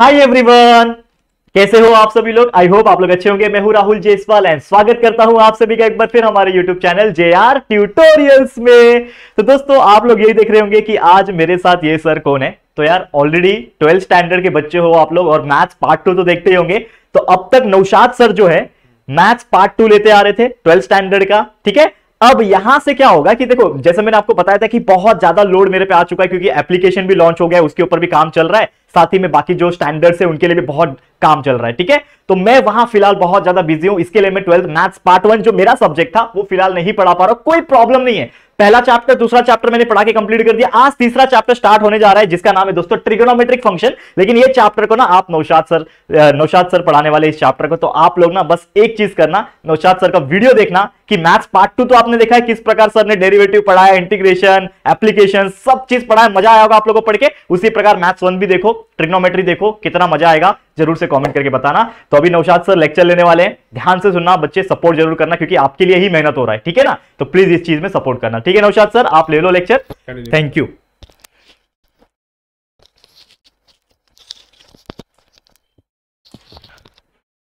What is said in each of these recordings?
Hi everyone कैसे हो आप सभी लोग आई होप आप लोग अच्छे होंगे मैं हूं राहुल जेसवाल एंड स्वागत करता हूं आप सभी का एक बार फिर हमारे YouTube channel J R tutorials में तो दोस्तों आप लोग यही देख रहे होंगे कि आज मेरे साथ ये सर कौन है तो यार ऑलरेडी ट्वेल्थ स्टैंडर्ड के बच्चे हो आप लोग और मैथ्स पार्ट टू तो देखते ही होंगे तो अब तक नौशाद सर जो है मैथ्स पार्ट टू लेते आ रहे थे ट्वेल्थ स्टैंडर्ड का ठीक है अब यहां से क्या होगा कि देखो जैसे मैंने आपको बताया था कि बहुत ज्यादा लोड मेरे पे आ चुका है क्योंकि एप्लीकेशन भी लॉन्च हो गया है उसके ऊपर भी काम चल रहा है साथ ही में बाकी जो स्टैंडर्ड्स है उनके लिए भी बहुत काम चल रहा है ठीक है तो मैं वहां फिलहाल बहुत ज्यादा बिजी हूं इसके लिए मैं ट्वेल्थ मैथ्स पार्ट वन जो मेरा सब्जेक्ट था वो फिलहाल नहीं पढ़ा पा रहा कोई प्रॉब्लम नहीं है पहला चैप्टर दूसरा चैप्टर मैंने पढ़ा के कंप्लीट कर दिया आज तीसरा चैप्टर स्टार्ट होने जा रहा है जिसका नाम है दोस्तों ट्रिगोनोमेट्रिक फंक्शन लेकिन ये चैप्टर को ना आप नौशाद सर नौशाद सर पढ़ाने वाले इस चैप्टर को तो आप लोग ना बस एक चीज करना नौशाद सर का वीडियो देखना कि मैथ्स पार्ट टू तो आपने देखा है किस प्रकार सर ने डेरिवेटिव पढ़ाया इंटीग्रेशन एप्लीकेशन सब चीज पढ़ाया मजा आया होगा आप लोगों को पढ़ के उसी प्रकार मैथ्स वन भी देखो ट्रिग्नोमेट्री देखो कितना मजा आएगा जरूर से कमेंट करके बताना तो अभी नौशाद सर लेक्चर लेने वाले हैं ध्यान से सुनना बच्चे सपोर्ट जरूर करना क्योंकि आपके लिए ही मेहनत हो रहा है ठीक है ना तो प्लीज इस चीज में सपोर्ट करना ठीक है नौशाद सर आप ले लो लेक्चर थैंक यू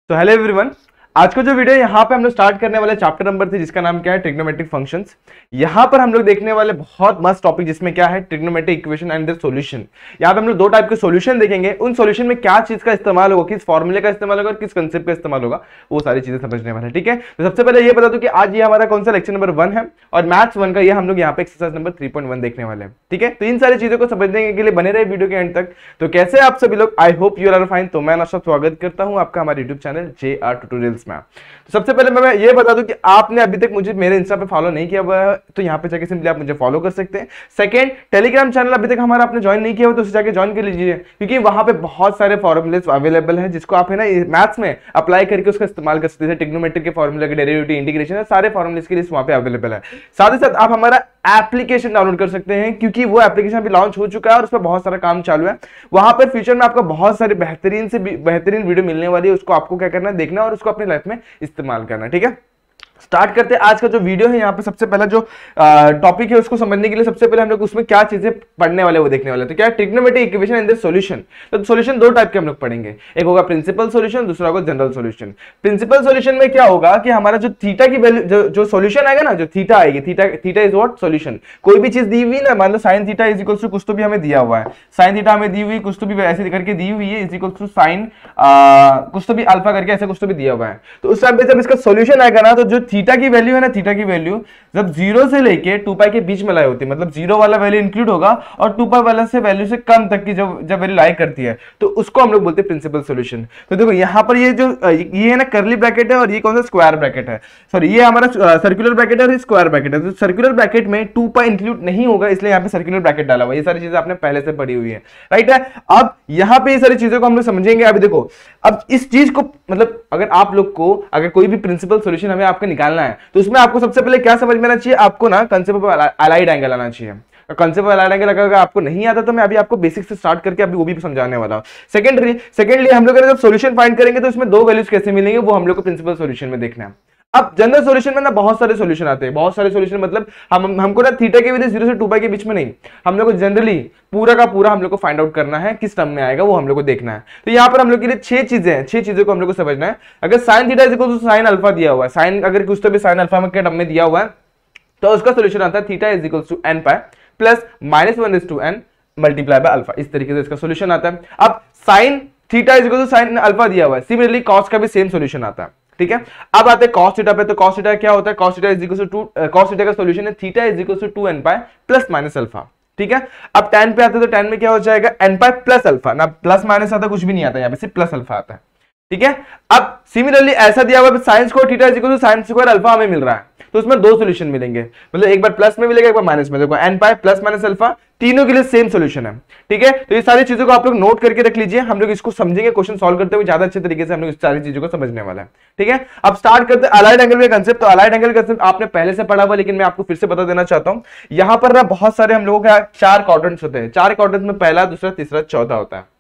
तो हेलो एवरीवन आज का जो वीडियो यहाँ पे हम लोग स्टार्ट करने वाले चैप्टर नंबर थे जिसका नाम क्या है ट्रिग्नोमेट्रिक फंक्शंस यहाँ पर हम लोग देखने वाले बहुत मस्त टॉपिक जिसमें क्या है trigonometric equation and the solution यहाँ पे हम लोग दो टाइप के सोल्यूशन देखेंगे उन सॉल्यूशन में क्या चीज का इस्तेमाल होगा किस फॉर्मुले का इस्तेमाल होगा और किस कंसेप्ट का इस्तेमाल होगा वो सारी चीजें समझने वाले ठीक है तो सबसे पहले ये बता दो कि आज ये हमारा कौन सा लेक्चर नंबर वन है और मैथ्स वन का ये हम लोग यहाँ पे एक्सरसाइज नंबर थ्री देखने वाले हैं ठीक है तो इन सारी चीजों को समझने के लिए बने रहे वीडियो के एंड तक तो कैसे आप सभी लोग I hope you are fine तो मैं नाशा स्वागत करता हूँ आपका हमारे YouTube channel J R tutorials में तो सबसे पहले मैं ये बता दूं कि आपने अभी तक मुझे मेरे इंस्टा पे फॉलो नहीं किया हुआ है तो यहाँ पे जाके सिंपली आप मुझे फॉलो कर सकते हैं सेकंड टेलीग्राम चैनल अभी तक हमारा आपने ज्वाइन नहीं किया हुआ तो उसे जाके ज्वाइन कर लीजिए क्योंकि वहाँ पे बहुत सारे फॉर्मुले अवेलेबल है जिसको आप है ना मैथ्स में अप्लाई करके उसका इस्तेमाल कर सकते हैं टिग्नोमेट्रिक के फॉर्मुले के डेरिवेटिव इंटीग्रेशन है सारे फॉर्मुलेस के लिए वहाँ पे अवेलेबल है साथ ही साथ आप हमारा एप्लीकेशन डाउनलोड कर सकते हैं क्योंकि वो एप्लीकेशन अभी लॉन्च हो चुका है और उस पर बहुत सारा काम चालू है वहां पर फ्यूचर में आपको बहुत सारे बेहतरीन से बेहतरीन वीडियो मिलने वाली है उसको आपको क्या करना है देखना और उसको अपने लाइफ में इस्तेमाल करना ठीक है स्टार्ट करते हैं आज का जो वीडियो है यहाँ पे सबसे पहला जो टॉपिक है उसको समझने के लिए सबसे पहले हम लोग उसमें क्या चीजें पढ़ने वाले वो देखने वाले तो क्या ट्रिग्नोमेट्रिक इक्वेशन एंड सॉल्यूशन तो सॉल्यूशन दो टाइप के हम लोग पढ़ेंगे एक होगा प्रिंसिपल सॉल्यूशन दूसरा होगा जनरल सॉल्यूशन प्रिंसिपल सॉल्यूशन में क्या होगा कि हमारा जो थीटा की वैल्यू जो जो सोल्यूशन आएगा ना जो थीटा आएगी theta theta is what solution कोई भी चीज दी हुई ना मान लो sine theta is equal to कुछ तो भी हमें दिया हुआ है साइन थीटा हमें दी हुई कुछ तो भी ऐसे करके दी हुई है इज इक्वल टू साइन कुछ तो भी अल्फा करके ऐसे कुछ तो भी दिया हुआ है तो उस टाइम पे जब इसका सोल्यूशन आएगा ना तो जो थीटा की वैल्यू है ना थीटा की वैल्यू जब जीरो से लेके टू पाई के बीच में लाई होती है मतलब जीरो वाला वैल्यू इंक्लूड होगा और टू पाई वाला से वैल्यू से कम तक की जब जब वैल्यू लाई करती है तो उसको हम लोग बोलते हैं प्रिंसिपल सोल्यूशन तो देखो यहाँ पर ये जो ये है ना करली ब्रैकेट है और ये कौन सा स्क्वायर ब्रैकेट है सॉरी ये हमारा सर्कुलर ब्रैकेट है और स्क्वायर ब्रैकेट है तो सर्कुलर ब्रैकेट में टू पाई इंक्लूड नहीं होगा इसलिए यहाँ पे सर्कुलर ब्रैकेट डाला हुआ ये सारी चीजें आपने पहले से पढ़ी हुई है राइट है अब यहाँ पे ये सारी चीजों को हम लोग समझेंगे अभी देखो अब इस चीज को मतलब अगर आप लोग को अगर कोई भी प्रिंसिपल सोल्यूशन हमें आपका निकालना है तो उसमें आपको सबसे पहले क्या समझ में आना चाहिए आपको ना कंसेप्ट अलाइड एंगल आना चाहिए कंसेप्ट वाला आएंगे अगर आपको नहीं आता तो मैं अभी आपको बेसिक से स्टार्ट करके अभी वो भी समझाने वाला हूँ सेकेंडली सेकेंडली हम लोग जब सोल्यूशन फाइंड करेंगे तो इसमें दो वैल्यूज कैसे मिलेंगे वो हम लोग को प्रिंसिपल सोल्यूशन में देखना है अब जनरल सॉल्यूशन में ना बहुत सारे सॉल्यूशन आते हैं बहुत सारे सॉल्यूशन मतलब हम हमको ना थीटा के विधि जीरो से टू बाई के बीच में नहीं हम लोग को जनरली पूरा का पूरा हम लोग को फाइंड आउट करना है किस टर्म में आएगा वो हम लोग को देखना है तो यहाँ पर हम लोग के लिए छह चीजें हैं छह चीजों को हम लोग को समझना है अगर sine theta is equal to sine alpha दिया हुआ है साइन अगर कुछ तो भी साइन अल्फा के टर्म में दिया हुआ है तो उसका सोल्यूशन आता है theta is equal to n pi plus minus one is to n multiply by alpha इस तरीके से इसका सोल्यूशन आता है अब sine theta is equal to sine alpha दिया हुआ है सिमिलरली कॉस का भी सेम सोल्यूशन आता है ठीक है अब आते हैं कॉस थीटा पे तो कॉस थीटा क्या होता है cos theta is equal to cos theta का सॉल्यूशन है theta is equal to two n pi plus minus alpha ठीक है अब टेन पे आते हैं तो टेन में क्या हो जाएगा एन पाई प्लस अल्फा ना प्लस माइनस आता कुछ भी नहीं आता यहाँ पे सिर्फ प्लस अल्फा आता है ठीक है अब सिमिलरली ऐसा दिया हुआ साइंस को theta is equal to sines square alpha हमें मिल रहा है तो उसमें दो सोल्यूशन मिलेंगे मतलब एक बार प्लस में मिलेगा एक बार माइनस में देखो n pi plus minus alpha तीनों के लिए सेम सोल्यूशन है ठीक है तो ये सारी चीजों को आप लोग नोट करके रख लीजिए हम लोग इसको समझेंगे क्वेश्चन सोल्व करते हुए ज्यादा अच्छे तरीके से हम लोग इस सारी चीजों को समझने वाला है ठीक है अब स्टार्ट करते हैं अलाइड एंगल का कंसेप्ट तो अलाइड एंगल कंसेप्ट आपने पहले से पढ़ा हुआ लेकिन मैं आपको फिर से बता देना चाहता हूं यहाँ पर ना बहुत सारे हम लोगों के चार क्वाड्रेंट्स होते हैं चार क्वाड्रेंट्स में पहला दूसरा तीसरा चौथा होता है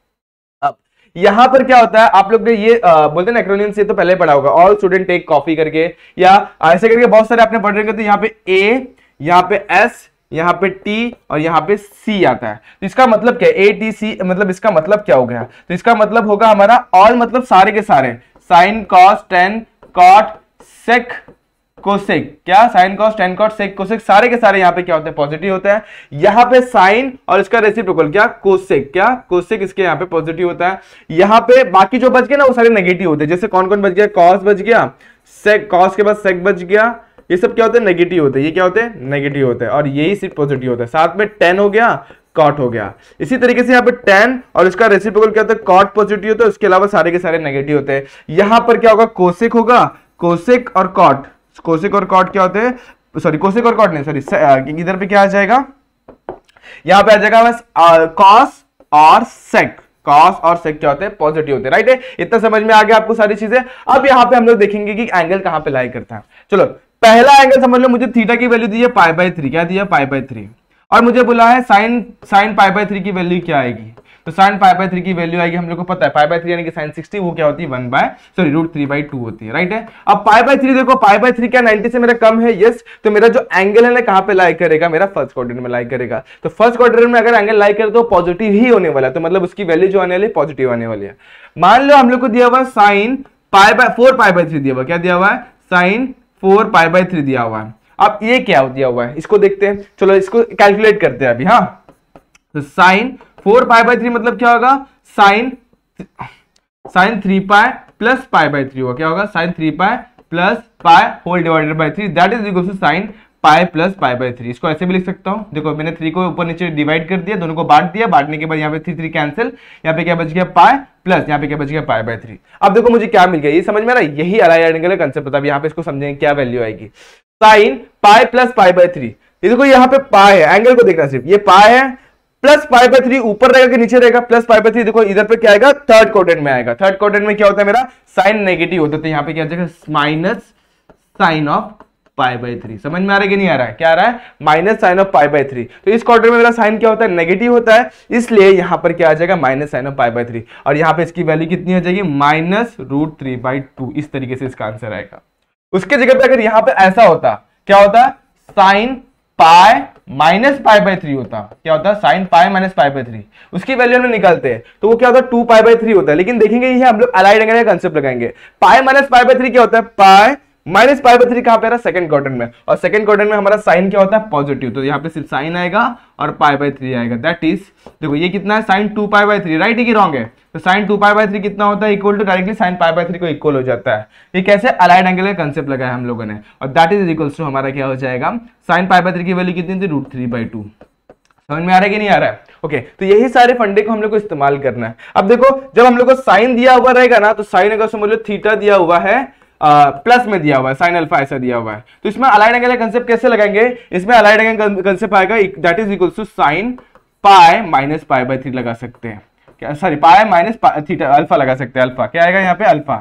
यहां पर क्या होता है आप लोग ने ये आ, बोलते हैं एक्रोनियम से तो पहले पढ़ा होगा ऑल स्टूडेंट टेक कॉफी करके या ऐसे करके बहुत सारे आपने पढ़ रखे तो यहाँ पे ए यहाँ पे एस यहाँ पे टी और यहाँ पे सी आता है तो इसका मतलब क्या ए टी सी मतलब इसका मतलब क्या हो गया तो इसका मतलब होगा हमारा ऑल मतलब सारे के सारे sine cos tan cot sec cosec क्या sine cos tan cot sec cosec सारे के सारे यहाँ पे क्या होते हैं पॉजिटिव होते हैं यहाँ पे साइन और इसका रेसिप्रोकल क्या कोसेक क्या कोसेक इसके यहाँ पे पॉजिटिव होता है यहाँ पे बाकी जो बच गए ना वो सारे नेगेटिव होते हैं जैसे कौन कौन बच गया कॉस बच गया सेक कॉस के बाद सेक बच गया ये सब क्या होते हैं नेगेटिव होते हैं ये क्या होते हैं नेगेटिव होते हैं और यही सिर्फ पॉजिटिव होता है साथ में टेन हो गया कॉट हो गया इसी तरीके से यहाँ पे टेन और इसका रेसिप्रोकल क्या होता है कॉट पॉजिटिव होता है उसके अलावा सारे के सारे नेगेटिव होते हैं यहाँ पर क्या होगा कोसेक होगा कोसेक और कॉट कोशिक और कॉट क्या होते हैं सॉरी कोशिक और कॉट नहीं सॉरी इधर पे क्या आ जाएगा यहां पे आ जाएगा बस कॉस और सेक कॉस और सेक क्या होते हैं पॉजिटिव होते हैं राइट है इतना समझ में आ गया आपको सारी चीजें अब यहां पे हम लोग देखेंगे कि एंगल कहां पे लाई करता है चलो पहला एंगल समझ लो मुझे थीटा की वैल्यू दी है पाई बाई थ्री क्या दी है पाई बाई थ्री और मुझे बोला है sine sine pi by three की वैल्यू क्या आएगी तो साइन फाइव बाई थ्री की वैल्यू आएगी हम लोग को पता है फाइव बाई थ्री यानी कि साइन सिक्सटी वो क्या होती है one by sorry root three by two होती है राइट है अब फाइव बाई थ्री देखो फाइव बाई थ्री क्या नाइनटी से मेरा कम है यस तो मेरा जो एंगल है ना कहाँ पे लाइक करेगा मेरा फर्स्ट क्वार्टर में लाइक करेगा तो फर्स्ट क्वार्टर में अगर एंगल लाइक करे तो पॉजिटिव ही होने वाला है तो मतलब उसकी वैल्यू जो आने वाली पॉजिटिव आने वाली है मान लो हम लोग को दिया हुआ sine pi by four pi by three दिया हुआ क्या दिया हुआ है sine four pi by three दिया हुआ है अब ये क्या दिया हुआ है इसको देखते हैं चलो इसको कैलकुलेट करते हैं अभी हाँ तो sine four pi by three मतलब क्या होगा sine sine three pi plus pi by three होगा क्या होगा sine three pi plus pi whole divided by three that is equal to sine pi plus pi by three इसको ऐसे भी लिख सकता हूं देखो मैंने थ्री को ऊपर नीचे डिवाइड कर दिया दोनों को बांट दिया बांटने के बाद यहाँ पे थ्री थ्री कैंसिल यहाँ पे क्या बच गया पाए प्लस यहाँ पे क्या बच गया पाए बाई थ्री अब देखो मुझे क्या मिल गया ये समझ में आ रहा यही अलाई एंगल का कंसेप्ट था यहाँ पे इसको समझेंगे क्या वैल्यू आएगी sign pi plus pi by three देखो यहाँ पे पाए है एंगल को देखना सिर्फ ये पाए है प्लस फाइव बाई थ्री ऊपर रहेगा कि नीचे रहेगा प्लस फाइव बाई थ्री देखो इधर पे क्या आएगा थर्ड क्वार्टर में आएगा थर्ड क्वार्टर में क्या होता है मेरा साइन नेगेटिव होता है तो यहाँ पे क्या जाएगा minus sine of pi by three समझ में आ रहा है कि नहीं आ रहा है क्या आ रहा है minus sine of pi by three तो इस क्वार्टर में मेरा साइन क्या होता है नेगेटिव होता है इसलिए यहाँ पर क्या आ जाएगा minus sine of pi by three और यहाँ पे इसकी वैल्यू कितनी हो जाएगी minus root three by two इस तरीके से इसका आंसर आएगा उसके जगह पे अगर यहाँ पे ऐसा होता क्या होता है sign pi minus pi by three होता क्या होता sine pi minus pi by three उसकी वैल्यू हम निकालते हैं तो वो क्या होता है टू पाई बाई थ्री होता है लेकिन देखेंगे ये हम लोग अलाइड एंगल का कंसेप्ट लगाएंगे पाए माइनस पाई बाई थ्री क्या होता है पाए माइनस पाई बाई थ्री कहां पे रहा सेकंड क्वार्टर में और सेकंड क्वार्टर में हमारा साइन क्या होता है पॉजिटिव तो यहाँ पे सिर्फ साइन आएगा और पाई बाई थ्री आएगा दैट इज देखो ये कितना है sine two pi by three right है कि रॉन्ग है तो sine two pi by three कितना होता है equal to directly sine pi by three को इक्वल हो जाता है ये कैसे अलाइड एंगल का कंसेप्ट लगाया हम लोगों ने और दैट इज इक्वल टू हमारा क्या हो जाएगा साइन पाई बाई थ्री की वैल्यू कितनी थी रूट थ्री बाई टू समझ में आ रहा है कि नहीं आ रहा है ओके okay, तो यही सारे फंडे को हम लोग को इस्तेमाल करना है अब देखो जब हम लोग को साइन दिया हुआ रहेगा ना तो साइन अगर समझ लो थीटा दिया हुआ है प्लस में दिया हुआ है साइन अल्फा ऐसा दिया हुआ है तो इसमें अलाइड एंगल कंसेप्ट कैसे लगाएंगे इसमें अलाइड एंगल कंसेप्ट आएगा that is equal to sine pi minus pi by three लगा सकते हैं क्या सॉरी पाए माइनस अल्फा लगा सकते हैं अल्फा क्या आएगा यहाँ पे अल्फा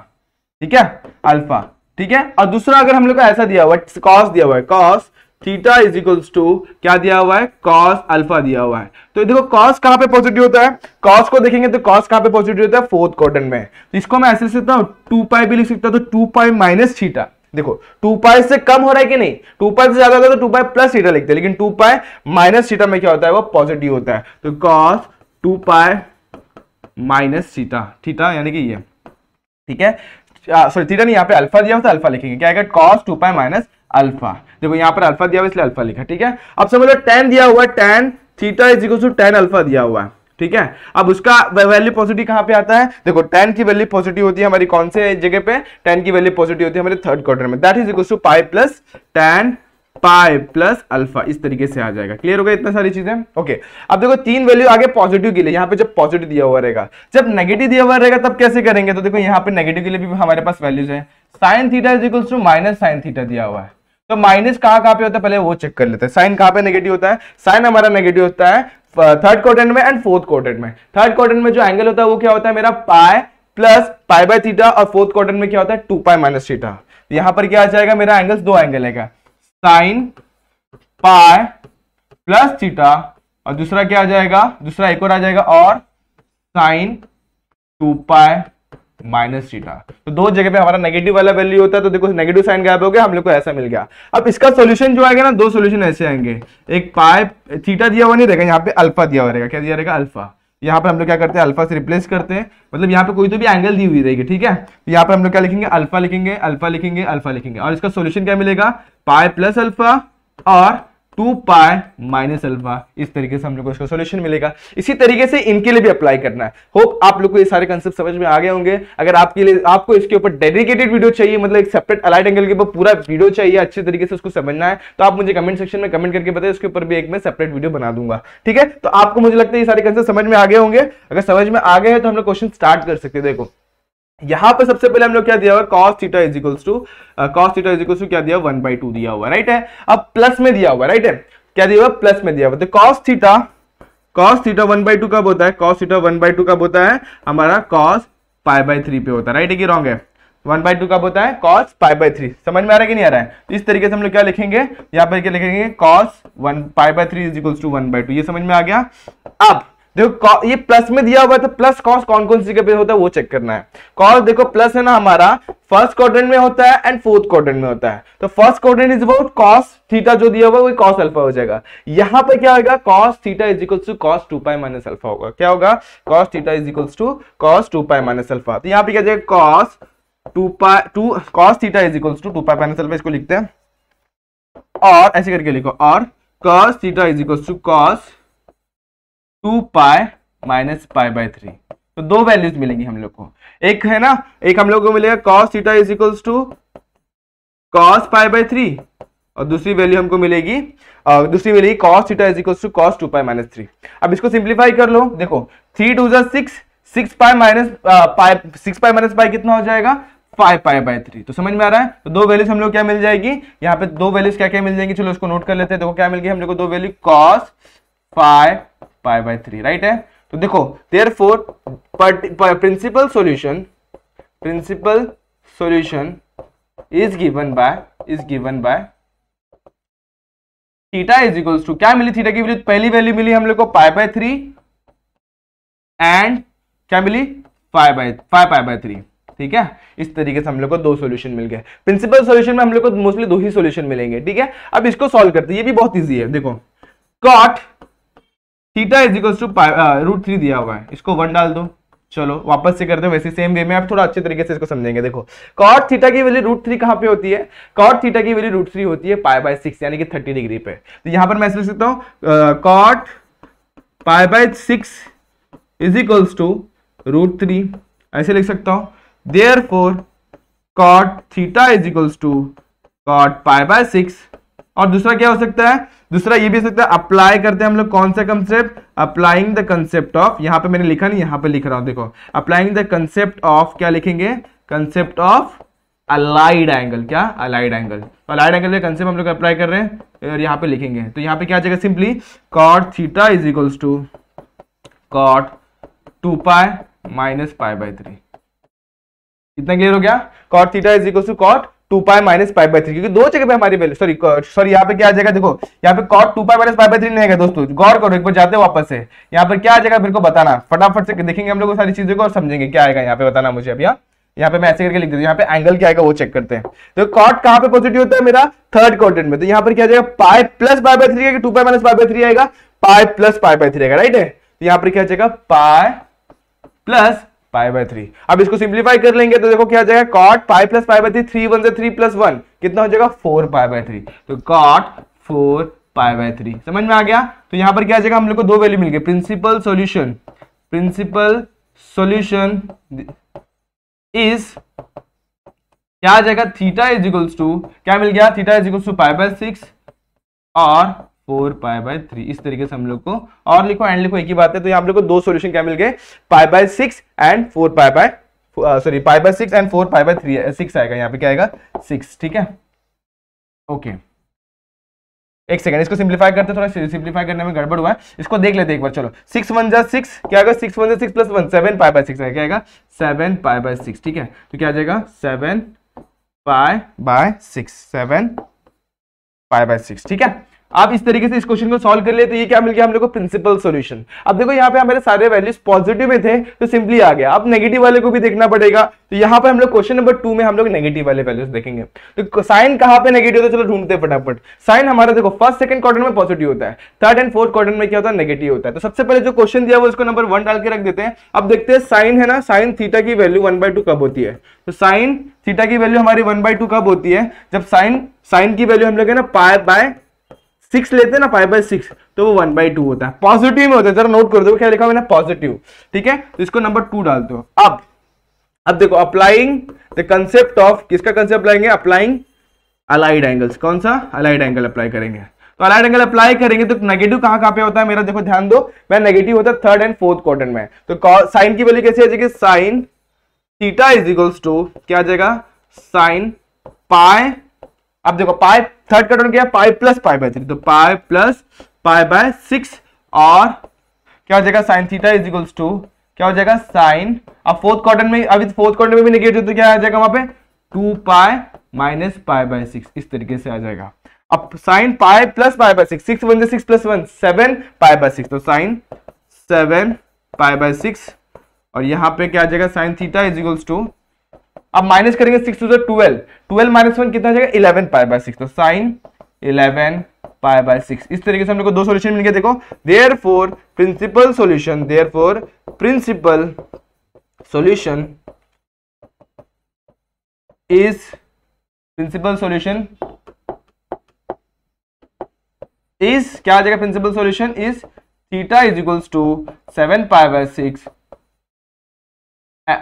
ठीक है अल्फा ठीक है और दूसरा अगर हम लोग को ऐसा दिया हुआ है कॉस दिया हुआ है cos theta is equals to क्या दिया हुआ है कॉस अल्फा दिया हुआ है तो देखो कॉस कहां पे पॉजिटिव होता है कॉस को देखेंगे तो कॉस कहां पे पॉजिटिव होता है फोर्थ क्वार्टर में तो इसको मैं ऐसे लिख सकता हूँ टू पाई भी लिख सकता हूं तो टू पाई माइनस थीटा देखो टू पाई से कम हो रहा है कि नहीं टू पाई से ज्यादा होता है तो टू पाई प्लस थीटा लिखते हैं लेकिन टू पाई माइनस थीटा में क्या होता है वो पॉजिटिव होता है तो cos two pi minus theta theta यानी कि ये ठीक है सॉरी थीटा नहीं यहाँ पे अल्फा दिया हुआ है तो अल्फा लिखेंगे क्या cos two pi minus alpha देखो यहां पर अल्फा दिया हुआ इसलिए अल्फा लिखा ठीक है अब समझ लो टेन दिया हुआ tan theta is equal to tan alpha दिया हुआ है ठीक है अब उसका वैल्यू पॉजिटिव कहां पे आता है देखो टेन की वैल्यू पॉजिटिव होती है हमारी कौन से जगह पे टेन की वैल्यू पॉजिटिव होती है हमारे थर्ड क्वार्टर में that is equal to pi plus tan pi plus alpha इस तरीके से आ जाएगा क्लियर हो गया इतना सारी चीजें ओके अब देखो तीन वैल्यू आगे पॉजिटिव के लिए यहाँ पे जब पॉजिटिव दिया हुआ रहेगा जब नेगेटिव दिया हुआ रहेगा तब कैसे करेंगे तो देखो यहाँ पे नेगेटिव के लिए भी हमारे पास वैल्यूज है sine theta is equals to minus sine theta दिया हुआ है तो माइनस कहां कहां पे होता है पहले वो चेक कर लेते हैं साइन कहां पे नेगेटिव होता है साइन हमारा नेगेटिव होता है थर्ड क्वार्टर में एंड फोर्थ क्वार्टर में थर्ड क्वार्टर में जो एंगल होता है वो क्या होता है मेरा pi plus pi by theta और फोर्थ क्वार्टर में क्या होता है टू पाई माइनस थीटा यहां पर क्या आ जाएगा मेरा एंगल दो एंगल है साइन पाए प्लस थीटा और दूसरा क्या आ जाएगा दूसरा एक और आ जाएगा और sine two pi minus theta तो दो जगह पे हमारा नेगेटिव वाला वैल्यू होता है तो देखो नेगेटिव साइन गायब हो गया हम लोग को ऐसा मिल गया अब इसका सॉल्यूशन जो आएगा ना दो सॉल्यूशन ऐसे आएंगे एक पाए थीटा दिया हुआ नहीं रहेगा यहाँ पे अल्फा दिया हुआ रहेगा क्या दिया रहेगा अल्फा यहाँ पर हम लोग क्या करते हैं अल्फा से रिप्लेस करते हैं मतलब यहाँ पे कोई तो भी एंगल दी हुई रहेगी ठीक है तो यहाँ पर हम लोग क्या लिखेंगे अल्फा लिखेंगे अल्फा लिखेंगे अल्फा लिखेंगे और इसका सोल्यूशन क्या मिलेगा पाए प्लस अल्फा और टू पाए माइनस अल्फा इस तरीके से हम लोग को इसका सोल्यूशन मिलेगा इसी तरीके से इनके लिए भी अप्लाई करना है होप आप लोग को ये सारे कंसेप्ट समझ में आ गए होंगे अगर आपके लिए आपको इसके ऊपर डेडिकेटेड वीडियो चाहिए मतलब एक सेपरेट अलाइट एंगल के ऊपर पूरा वीडियो चाहिए अच्छे तरीके से उसको समझना है तो आप मुझे कमेंट सेक्शन में कमेंट करके बताए उसके ऊपर भी एक मैं सेपरेट वीडियो बना दूंगा ठीक है तो आपको मुझे लगता है ये सारे कंसेप्ट समझ में आ गए होंगे अगर समझ में आ गए हैं तो हम लोग क्वेश्चन स्टार्ट कर सकते देखो यहां पर सबसे पहले हम लोग क्या दिया हुआ cos theta is equals to cos theta is equals to क्या दिया वन बाई टू दिया हुआ राइट है अब प्लस में दिया हुआ राइट है क्या दिया हुआ प्लस में दिया हुआ तो cos theta cos theta one by two कब होता है cos theta one by two कब होता है हमारा कॉस पाई बाई थ्री पे होता है राइट है कि रॉन्ग है वन बाई टू कब होता है कॉस पाई बाई थ्री समझ में आ रहा है कि नहीं आ रहा है तो इस तरीके से हम लोग क्या लिखेंगे यहाँ पर क्या लिखेंगे cos one pi by three is equals to one by two ये समझ में आ गया अब देखो ये प्लस में दिया हुआ है तो प्लस कॉस कौन कौन सी के होता है वो चेक करना है कॉस देखो प्लस है ना हमारा फर्स्ट क्वार में होता है एंड फोर्थ क्वार में होता है तो first quarter is about cos theta जो दिया हुआ है वो कॉस अल्फा हो जाएगा यहां पर क्या होगा cos theta is equals to cos two pi minus alpha होगा क्या होगा cos theta is equals to cos two pi minus alpha तो यहाँ पे क्या जाएगा cos two pi two cos theta is equals to two pi minus alpha इसको लिखते हैं और ऐसे करके लिखो और cos theta is equals to cos two pi minus pi by three तो दो वैल्यूज मिलेंगी हम लोग को एक है ना एक हम लोग को मिलेगा cos theta is equals to cos pi by three और दूसरी वैल्यू हमको मिलेगी और दूसरी मिलेगी cos theta is equals to cos two pi minus three अब इसको सिंप्लीफाई कर लो देखो थ्री टू जर six six pi minus pi six pi minus pi कितना हो जाएगा फाइव पाई बाई थ्री तो समझ में आ रहा है तो दो वैल्यूज हम लोग क्या मिल जाएगी यहाँ पे दो वैल्यूज क्या क्या मिल जाएंगी चलो उसको नोट कर लेते हैं देखो क्या मिल गई हम लोग को दो value cos five pi by three right है तो देखो therefore principal solution principal solution is given by is given by theta is equals to क्या मिली थीटा की वैल्यू पहली वैल्यू मिली हम लोग को पाई बाय थ्री एंड क्या मिली five by five pi by three ठीक है इस तरीके से हम लोग को दो सॉल्यूशन मिल गए प्रिंसिपल सॉल्यूशन में हम लोग को मोस्टली दो ही सॉल्यूशन मिलेंगे ठीक है अब इसको सॉल्व करते हैं ये भी बहुत इजी है देखो cot theta is equals to root three दिया हुआ है इसको वन डाल दो चलो वापस से करते हैं वैसे सेम वे में आप थोड़ा अच्छे तरीके से इसको समझेंगे देखो कॉट थीटा की वैल्यू रूट थ्री कहाँ पे होती है कॉट थीटा की वैल्यू रूट थ्री होती है पाई बाय सिक्स यानी कि थर्टी डिग्री पे तो यहाँ पर मैं लिख सकता हूँ cot pi by six is equals to root three ऐसे लिख सकता हूँ therefore cot theta is equals to cot pi by six और दूसरा क्या हो सकता है दूसरा ये भी हो सकता है अप्लाई करते हैं हम लोग कौन सा concept applying the concept of यहां पे मैंने लिखा नहीं यहाँ पे लिख रहा हूं देखो अप्लाइंग द कंसेप्ट ऑफ क्या लिखेंगे कंसेप्ट ऑफ अलाइड एंगल क्या अलाइड एंगल अलाइड एंगल का कंसेप्ट हम लोग अप्लाई कर रहे हैं और यहां पर लिखेंगे तो यहां पर क्या आ जाएगा simply cot theta is equals to cot two pi minus pi by three कितना क्लियर हो गया cot theta is equals to cot two pi minus five by three क्योंकि दो जगह पे हमारी वैल्यू सॉरी सॉरी यहाँ पे क्या आ जाएगा देखो यहाँ पे cot two pi minus five by three नहीं आएगा दोस्तों गौर करो एक बार जाते हो वापस से यहाँ पर क्या आ जाएगा मेरे को बताना फटाफट से देखेंगे हम लोग सारी चीजों को और समझेंगे क्या आएगा यहाँ पे बताना मुझे अब यहाँ यहाँ पे मैं ऐसे करके लिख देता हूँ यहाँ पे एंगल क्या आएगा वो चेक करते हैं तो कॉट कहाँ पे पॉजिटिव होता है मेरा थर्ड क्वार्टर में तो यहाँ पर क्या जाएगा pi plus pi by three two pi minus pi by three आएगा pi plus pi by three आएगा राइट है तो यहाँ पर क्या जाएगा pi plus pi by three अब इसको सिंप्लीफाई कर लेंगे तो देखो क्या जाएगा cot pi plus pi by three three one से थ्री प्लस वन कितना हो जाएगा फोर पाई बाय थ्री तो cot four pi by three समझ में आ गया तो यहां पर क्या जाएगा हम लोग को दो वैल्यू मिल गई principal solution principal solution is क्या आ जाएगा थीटा इज इक्वल्स टू क्या मिल गया theta is equals to pi by six और फोर पाई बाय थ्री इस तरीके से हम लोग को और लिखो एंड लिखो एक ही बात है तो आप लोग को दो सोल्यूशन क्या मिल गए pi by six and four pi by sorry pi by six and four pi by three six आएगा यहाँ पे क्या आएगा सिक्स ठीक है ओके okay. एक सेकंड इसको सिंप्लीफाई करते थोड़ा सिंप्लीफाई करने में गड़बड़ हुआ है इसको देख लेते एक बार चलो सिक्स वन जा सिक्स क्या आएगा सिक्स वन जा six plus one seven pi by six क्या आएगा सेवन पाई बाय सिक्स ठीक है तो क्या आ जाएगा seven pi by six seven pi by six ठीक है आप इस तरीके से इस क्वेश्चन को सॉल्व कर ले तो ये क्या मिल गया हम लोग को प्रिंसिपल सॉल्यूशन अब देखो यहाँ पे हमारे सारे वैल्यूज पॉजिटिव में थे तो सिंपली आ गया अब नेगेटिव वाले को भी देखना पड़ेगा तो यहाँ पे हम लोग क्वेश्चन नंबर टू में हम लोग नेगेटिव वाले वैल्यूज देखेंगे तो साइन कहाँ पे नेगेटिव होता है चलो ढूंढते फटाफट साइन हमारा देखो फर्स्ट सेकंड क्वार्टर में पॉजिटिव होता है थर्ड एंड फोर्थ क्वार्टर में क्या होता है नेगेटिव होता है तो सबसे पहले जो क्वेश्चन दिया वो इसको नंबर वन डाल के रख देते हैं अब देखते हैं साइन है ना साइन थीटा की वैल्यू वन बाई कब होती है तो साइन थीटा की वैल्यू हमारी वन बाई कब होती है जब साइन साइन की वैल्यू हम लोग है ना पाए बाय सिक्स लेते हैं ना फाइव बाई सिक्स तो वो वन बाई टू होता है पॉजिटिव में होता है जरा नोट कर दो क्या लिखा मैंने पॉजिटिव ठीक है तो इसको नंबर टू डाल दो अब अब देखो अप्लाइंग द कंसेप्ट ऑफ किसका कंसेप्ट लाएंगे अप्लाइंग अलाइड एंगल्स कौन सा अलाइड एंगल अप्लाई करेंगे तो अलाइड एंगल अप्लाई करेंगे तो नेगेटिव कहां कहां पे होता है मेरा देखो ध्यान दो मैं नेगेटिव होता है थर्ड एंड फोर्थ क्वार्टर में तो साइन की वैल्यू कैसे आ जाएगी sine theta is equals to क्या आ जाएगा साइन पाए अब देखो पाए थर्ड का टोटल क्या है pi plus pi by three तो pi plus pi by six और क्या हो जाएगा sine theta is equals to क्या हो जाएगा साइन अब फोर्थ क्वार्टर में अभी फोर्थ तो क्वार्टर में भी निगेटिव तो क्या आ जाएगा वहां पे two pi minus pi by six इस तरीके से आ जाएगा अब sine pi plus pi by six six one से six plus one seven pi by six तो sine seven pi by six और यहाँ पे क्या आ जाएगा sine theta is equals to अब माइनस करेंगे six two twelve twelve minus one कितना जाएगा इलेवन पाई बाय सिक्स तो sine eleven pi by six इस तरीके से हम लोग को दो सोल्यूशन मिल गया देखो therefore principal solution therefore principal solution is principal solution is क्या आ जाएगा principal solution is theta is equals to seven pi by six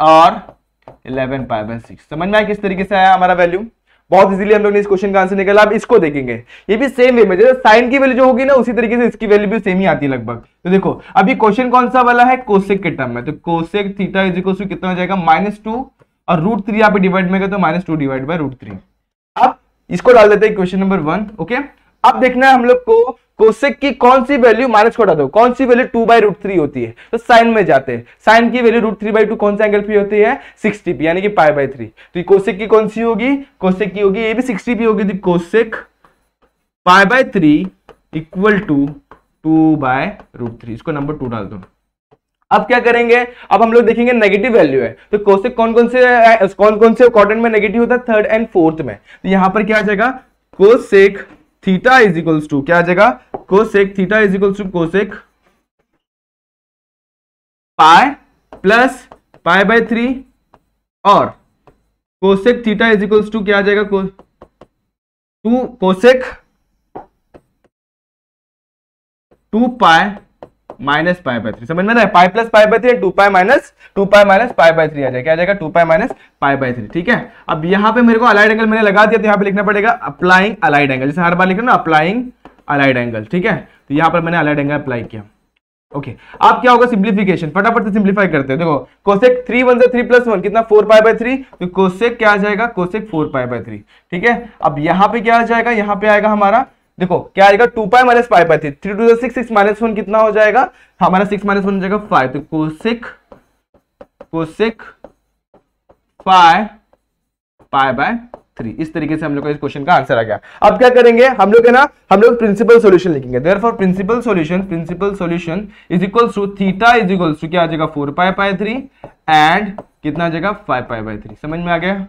और इलेवन पाई बाई सिक्स समझ में आया किस तरीके से आया हमारा वैल्यू बहुत इजीली हम लोग ने इस क्वेश्चन का आंसर निकाला आप इसको देखेंगे ये भी सेम वे में जैसे साइन की वैल्यू जो होगी ना उसी तरीके से इसकी वैल्यू भी सेम ही आती है लगभग तो देखो अभी क्वेश्चन कौन सा वाला है कोसेक के टर्म में तो cosec theta is equal to कितना हो जाएगा माइनस टू और रूट थ्री आप डिवाइड में तो minus two divide by root three अब इसको डाल देते हैं क्वेश्चन नंबर वन ओके अब देखना है हम लोग को कोसेक तो की कौन सी वैल्यू माइनस को हटा दो कौन सी value two by root three होती है तो साइन में जाते हैं साइन की value root three by two कौन सा एंगल पी होती है सिक्सटी पी यानी कि पाई बाई थ्री तो कोसेक की कौन सी होगी कोसेक की होगी ये भी सिक्सटी पी होगी cosec pi by three equal to two by root three इसको नंबर टू डाल दो अब क्या करेंगे अब हम लोग देखेंगे नेगेटिव वैल्यू है तो कोसेक कौन कौन से कौन कौन से क्वाड्रेंट में नेगेटिव होता है थर्ड एंड फोर्थ में तो यहां पर क्या आ जाएगा cosec theta is equals to क्या आ जाएगा cosec theta is equals to cosec pi plus pi by three और cosec theta is equals to क्या आ जाएगा को, to cosec two pi minus pi by three समझ में ना pi plus pi by three two pi minus two pi minus pi by three आ जाएगा क्या जाएगा two pi minus pi by three ठीक है अब यहाँ पे मेरे को अलाइड एंगल मैंने लगा दिया तो यहाँ पे लिखना पड़ेगा अप्लाइंग अलाइड एंगल जैसे हर बार लिखना अप्लाइंग अलाइड एंगल ठीक है तो यहाँ पर मैंने अलाइड एंगल अप्लाई किया ओके okay. आप क्या होगा सिंप्लीफिकेशन फटाफट से सिंप्लीफाई करते हैं देखो कोसेक थ्री वन से थ्री प्लस वन कितना फोर पाई बाय थ्री तो कोसेक क्या आ जाएगा cosec four pi by three ठीक है अब यहाँ पे क्या आ जाएगा यहाँ पे आएगा हमारा देखो क्या आएगा two pi minus five pi थी three two six six minus one कितना हो जाएगा हमारा हाँ, सिक्स माइनस वन हो जाएगा फाइव तो cosec cosec five pi by three इस तरीके से हम लोग का इस क्वेश्चन का आंसर आ गया अब क्या करेंगे हम लोग है ना हम लोग प्रिंसिपल सॉल्यूशन लिखेंगे therefore principal solution principal solution is equal to theta is equal to क्या आ जाएगा four pi by three and कितना आ जाएगा फाइव पाई बाय थ्री समझ में आ गया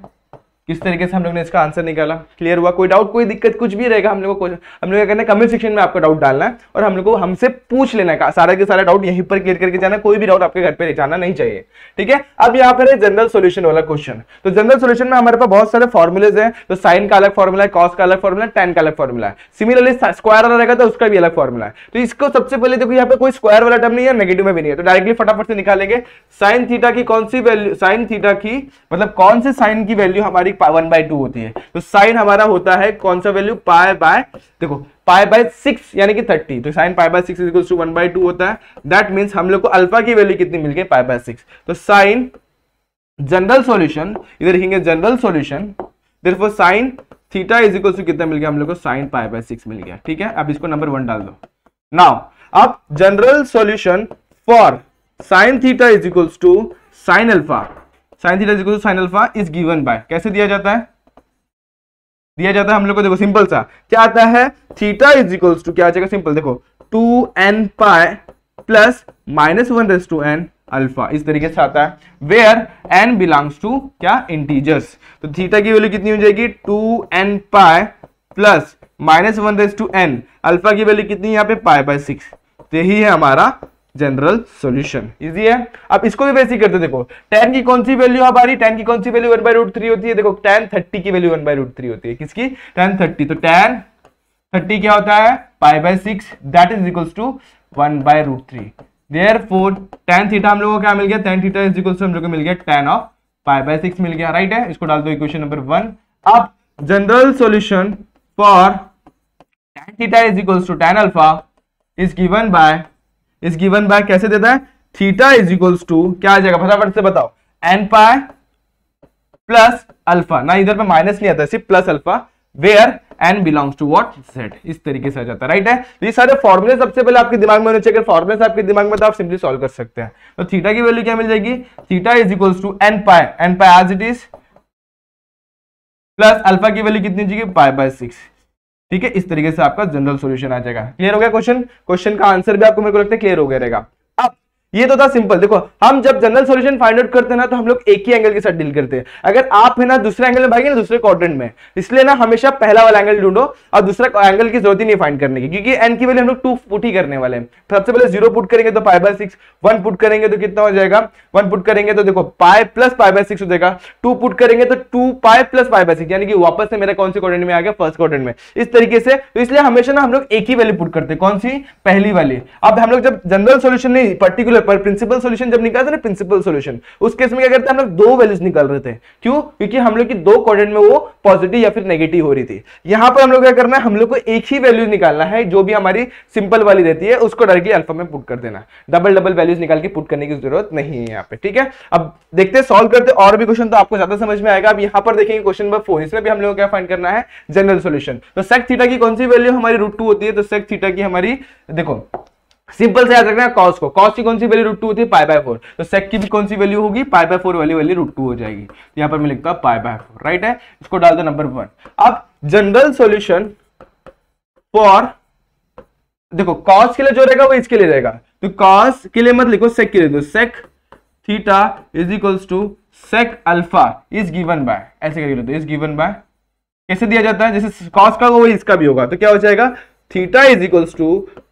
किस तरीके से हम लोग ने इसका आंसर निकाला क्लियर हुआ कोई डाउट कोई दिक्कत कुछ भी रहेगा हम लोग को हम लोग क्या कमेंट सेक्शन में आपको डाउट डालना है और हम लोग को हमसे पूछ लेना है सारा के सारा डाउट यहीं पर क्लियर करके जाना कोई भी डाउट आपके घर पर जाना नहीं चाहिए ठीक है अब यहाँ पर जनरल सोल्यूशन वाला क्वेश्चन तो जनरल सोल्यूशन में हमारे पास बहुत सारे फॉर्मुलेज है तो साइन का अलग फॉर्मुला है कॉस का अलग फॉर्मुला है टेन का अलग फॉर्मुला है सिमिलरली स्क्वायर वाला रहेगा तो उसका भी अलग फॉर्मुला है तो इसको सबसे पहले देखो यहाँ पर कोई स्क्वायर वाला टर्म नहीं है नेगेटिव में भी नहीं है तो डायरेक्टली फटाफट से निकालेंगे साइन थीटा की कौन सी वैल्यू साइन थीटा की मतलब कौन से साइन की वैल्यू हमारी वन बाई टू होती है तो साइन हमारा होता है कौन सा वैल्यू पाए बाय देखो पाए बाय सिक्स यानी कि थर्टी तो sine pi by six two one by two होता है दैट मीन्स हम लोग को अल्फा की वैल्यू कितनी मिल गई पाए बाय सिक्स तो साइन जनरल सोल्यूशन इधर लिखेंगे general solution there sine theta is equal to कितना मिल गया हम लोग को साइन पाए बाय सिक्स मिल गया ठीक है अब इसको नंबर वन डाल दो नाउ अब general solution for sine theta is equals to sine alpha sine theta is equal to sine alpha is given by कैसे दिया जाता है दिया जाता है हम लोग को देखो सिंपल सा क्या आता है थीटा इज इक्वल टू क्या आ जाएगा सिंपल देखो two n pi plus minus one raise to n alpha इस तरीके से आता है वेयर एन बिलोंग्स टू क्या इंटीजर्स तो थीटा की वैल्यू कितनी हो जाएगी two n pi plus minus one raise to n alpha की वैल्यू कितनी यहाँ पे पाए बाय सिक्स यही है हमारा जनरल सोल्यूशन इजी है अब इसको भी वैसे ही करते देखो टेन की कौन सी वैल्यू हमारी टेन की कौन सी value one by root three होती है देखो टेन थर्टी की value one by root three होती है किसकी टेन थर्टी तो टेन थर्टी क्या होता है pi by six that is equals to one by root three therefore tan theta हम लोगों को क्या मिल गया tan theta is equals to हम लोग को मिल गया tan of pi by six मिल गया राइट है इसको डाल दो इक्वेशन नंबर वन अब general solution for tan theta is equals to tan alpha is given by इस गिवन बाय कैसे देता है थीटा इज इक्वल्स टू क्या आ जाएगा फटाफट से बताओ एन पाए प्लस अल्फा ना इधर पे माइनस नहीं आता सिर्फ plus alpha where n belongs to what Z इस तरीके से आ जाता है राइट है तो ये सारे फॉर्मुले सबसे पहले आपके दिमाग में होने चाहिए फॉर्मुले आपके दिमाग में तो आप सिंपली सॉल्व कर सकते हैं तो थीटा की वैल्यू क्या मिल जाएगी theta is equals to n pi n pi as it is plus alpha की वैल्यू कितनी हो जाएगी पाए बाय सिक्स ठीक है इस तरीके से आपका जनरल सोल्यूशन आ जाएगा क्लियर हो गया क्वेश्चन क्वेश्चन का आंसर भी आपको मेरे को लगता है क्लियर हो गया रहेगा ये तो था सिंपल देखो हम जब जनरल सॉल्यूशन फाइंड आउट करते हैं ना तो हम लोग एक ही एंगल के साथ डील करते हैं अगर आप है ना दूसरे एंगल में भागे ना दूसरे क्वाड्रेंट में इसलिए ना हमेशा पहला वाला एंगल ढूंढो और दूसरा एंगल की जरूरत ही नहीं फाइंड करने की क्योंकि एन की वैल्यू हम लोग टू पुट ही करने वाले हैं तो सबसे पहले जीरो पुट करेंगे तो five by six one put करेंगे तो कितना हो जाएगा वन पुट करेंगे तो देखो pi plus five by six हो जाएगा टू पुट करेंगे तो to pi plus five by six यानी कि वापस से मेरा कौन से क्वाड्रेंट में आ गया फर्स्ट क्वाड्रेंट में इस तरीके से तो इसलिए हमेशा ना हम लोग एक ही वैल्यू पुट करते हैं कौन सी पहली वाली अब हम लोग जब जनरल सोल्यूशन नहीं पर्टिकुलर पर प्रिंसिपल सोल्यूशन जब निकाला था ना प्रिंसिपल सोल्यूशन उस केस में क्या करते हैं हम लोग दो वैल्यूज निकाल रहे थे क्यों क्योंकि हम लोग की दो क्वाड्रेंट में वो पॉजिटिव या फिर नेगेटिव हो रही थी यहां पर हम लोग क्या करना है हम लोग को एक ही वैल्यू निकालना है जो भी हमारी सिंपल वाली रहती है उसको डायरेक्टली अल्फा में पुट कर देना डबल डबल वैल्यूज निकाल के पुट करने की जरूरत नहीं है यहाँ पे ठीक है अब देखते हैं सॉल्व करते और भी क्वेश्चन तो आपको ज्यादा समझ में आएगा अब यहाँ पर देखेंगे क्वेश्चन नंबर फोर इसमें भी हम लोग क्या फाइन करना है जनरल सोल्यूशन तो सेक थीटा की कौन सी वैल्यू हमारी रूट टू होती है तो सेक थीटा की हमारी देखो सिंपल से याद रखना कॉस को कॉस की कौन सी वैल्यू रूट टू होती है पाई बाय फोर तो सेक की भी कौन सी वैल्यू होगी पाई बाय फोर वाली वैल्यू रूट टू हो जाएगी तो यहां पर मैं लिखता हूं पाई बाय फोर राइट है इसको डाल दो नंबर वन अब जनरल सॉल्यूशन फॉर देखो कॉस के लिए जो रहेगा वो इसके लिए रहेगा तो कॉस के लिए मत लिखो सेक के लिए दो sec theta is equals to sec alpha is given by ऐसे करके लिखो इज गिवन बाय कैसे दिया जाता है जैसे कॉस का वो इसका भी होगा तो क्या हो जाएगा theta is equals to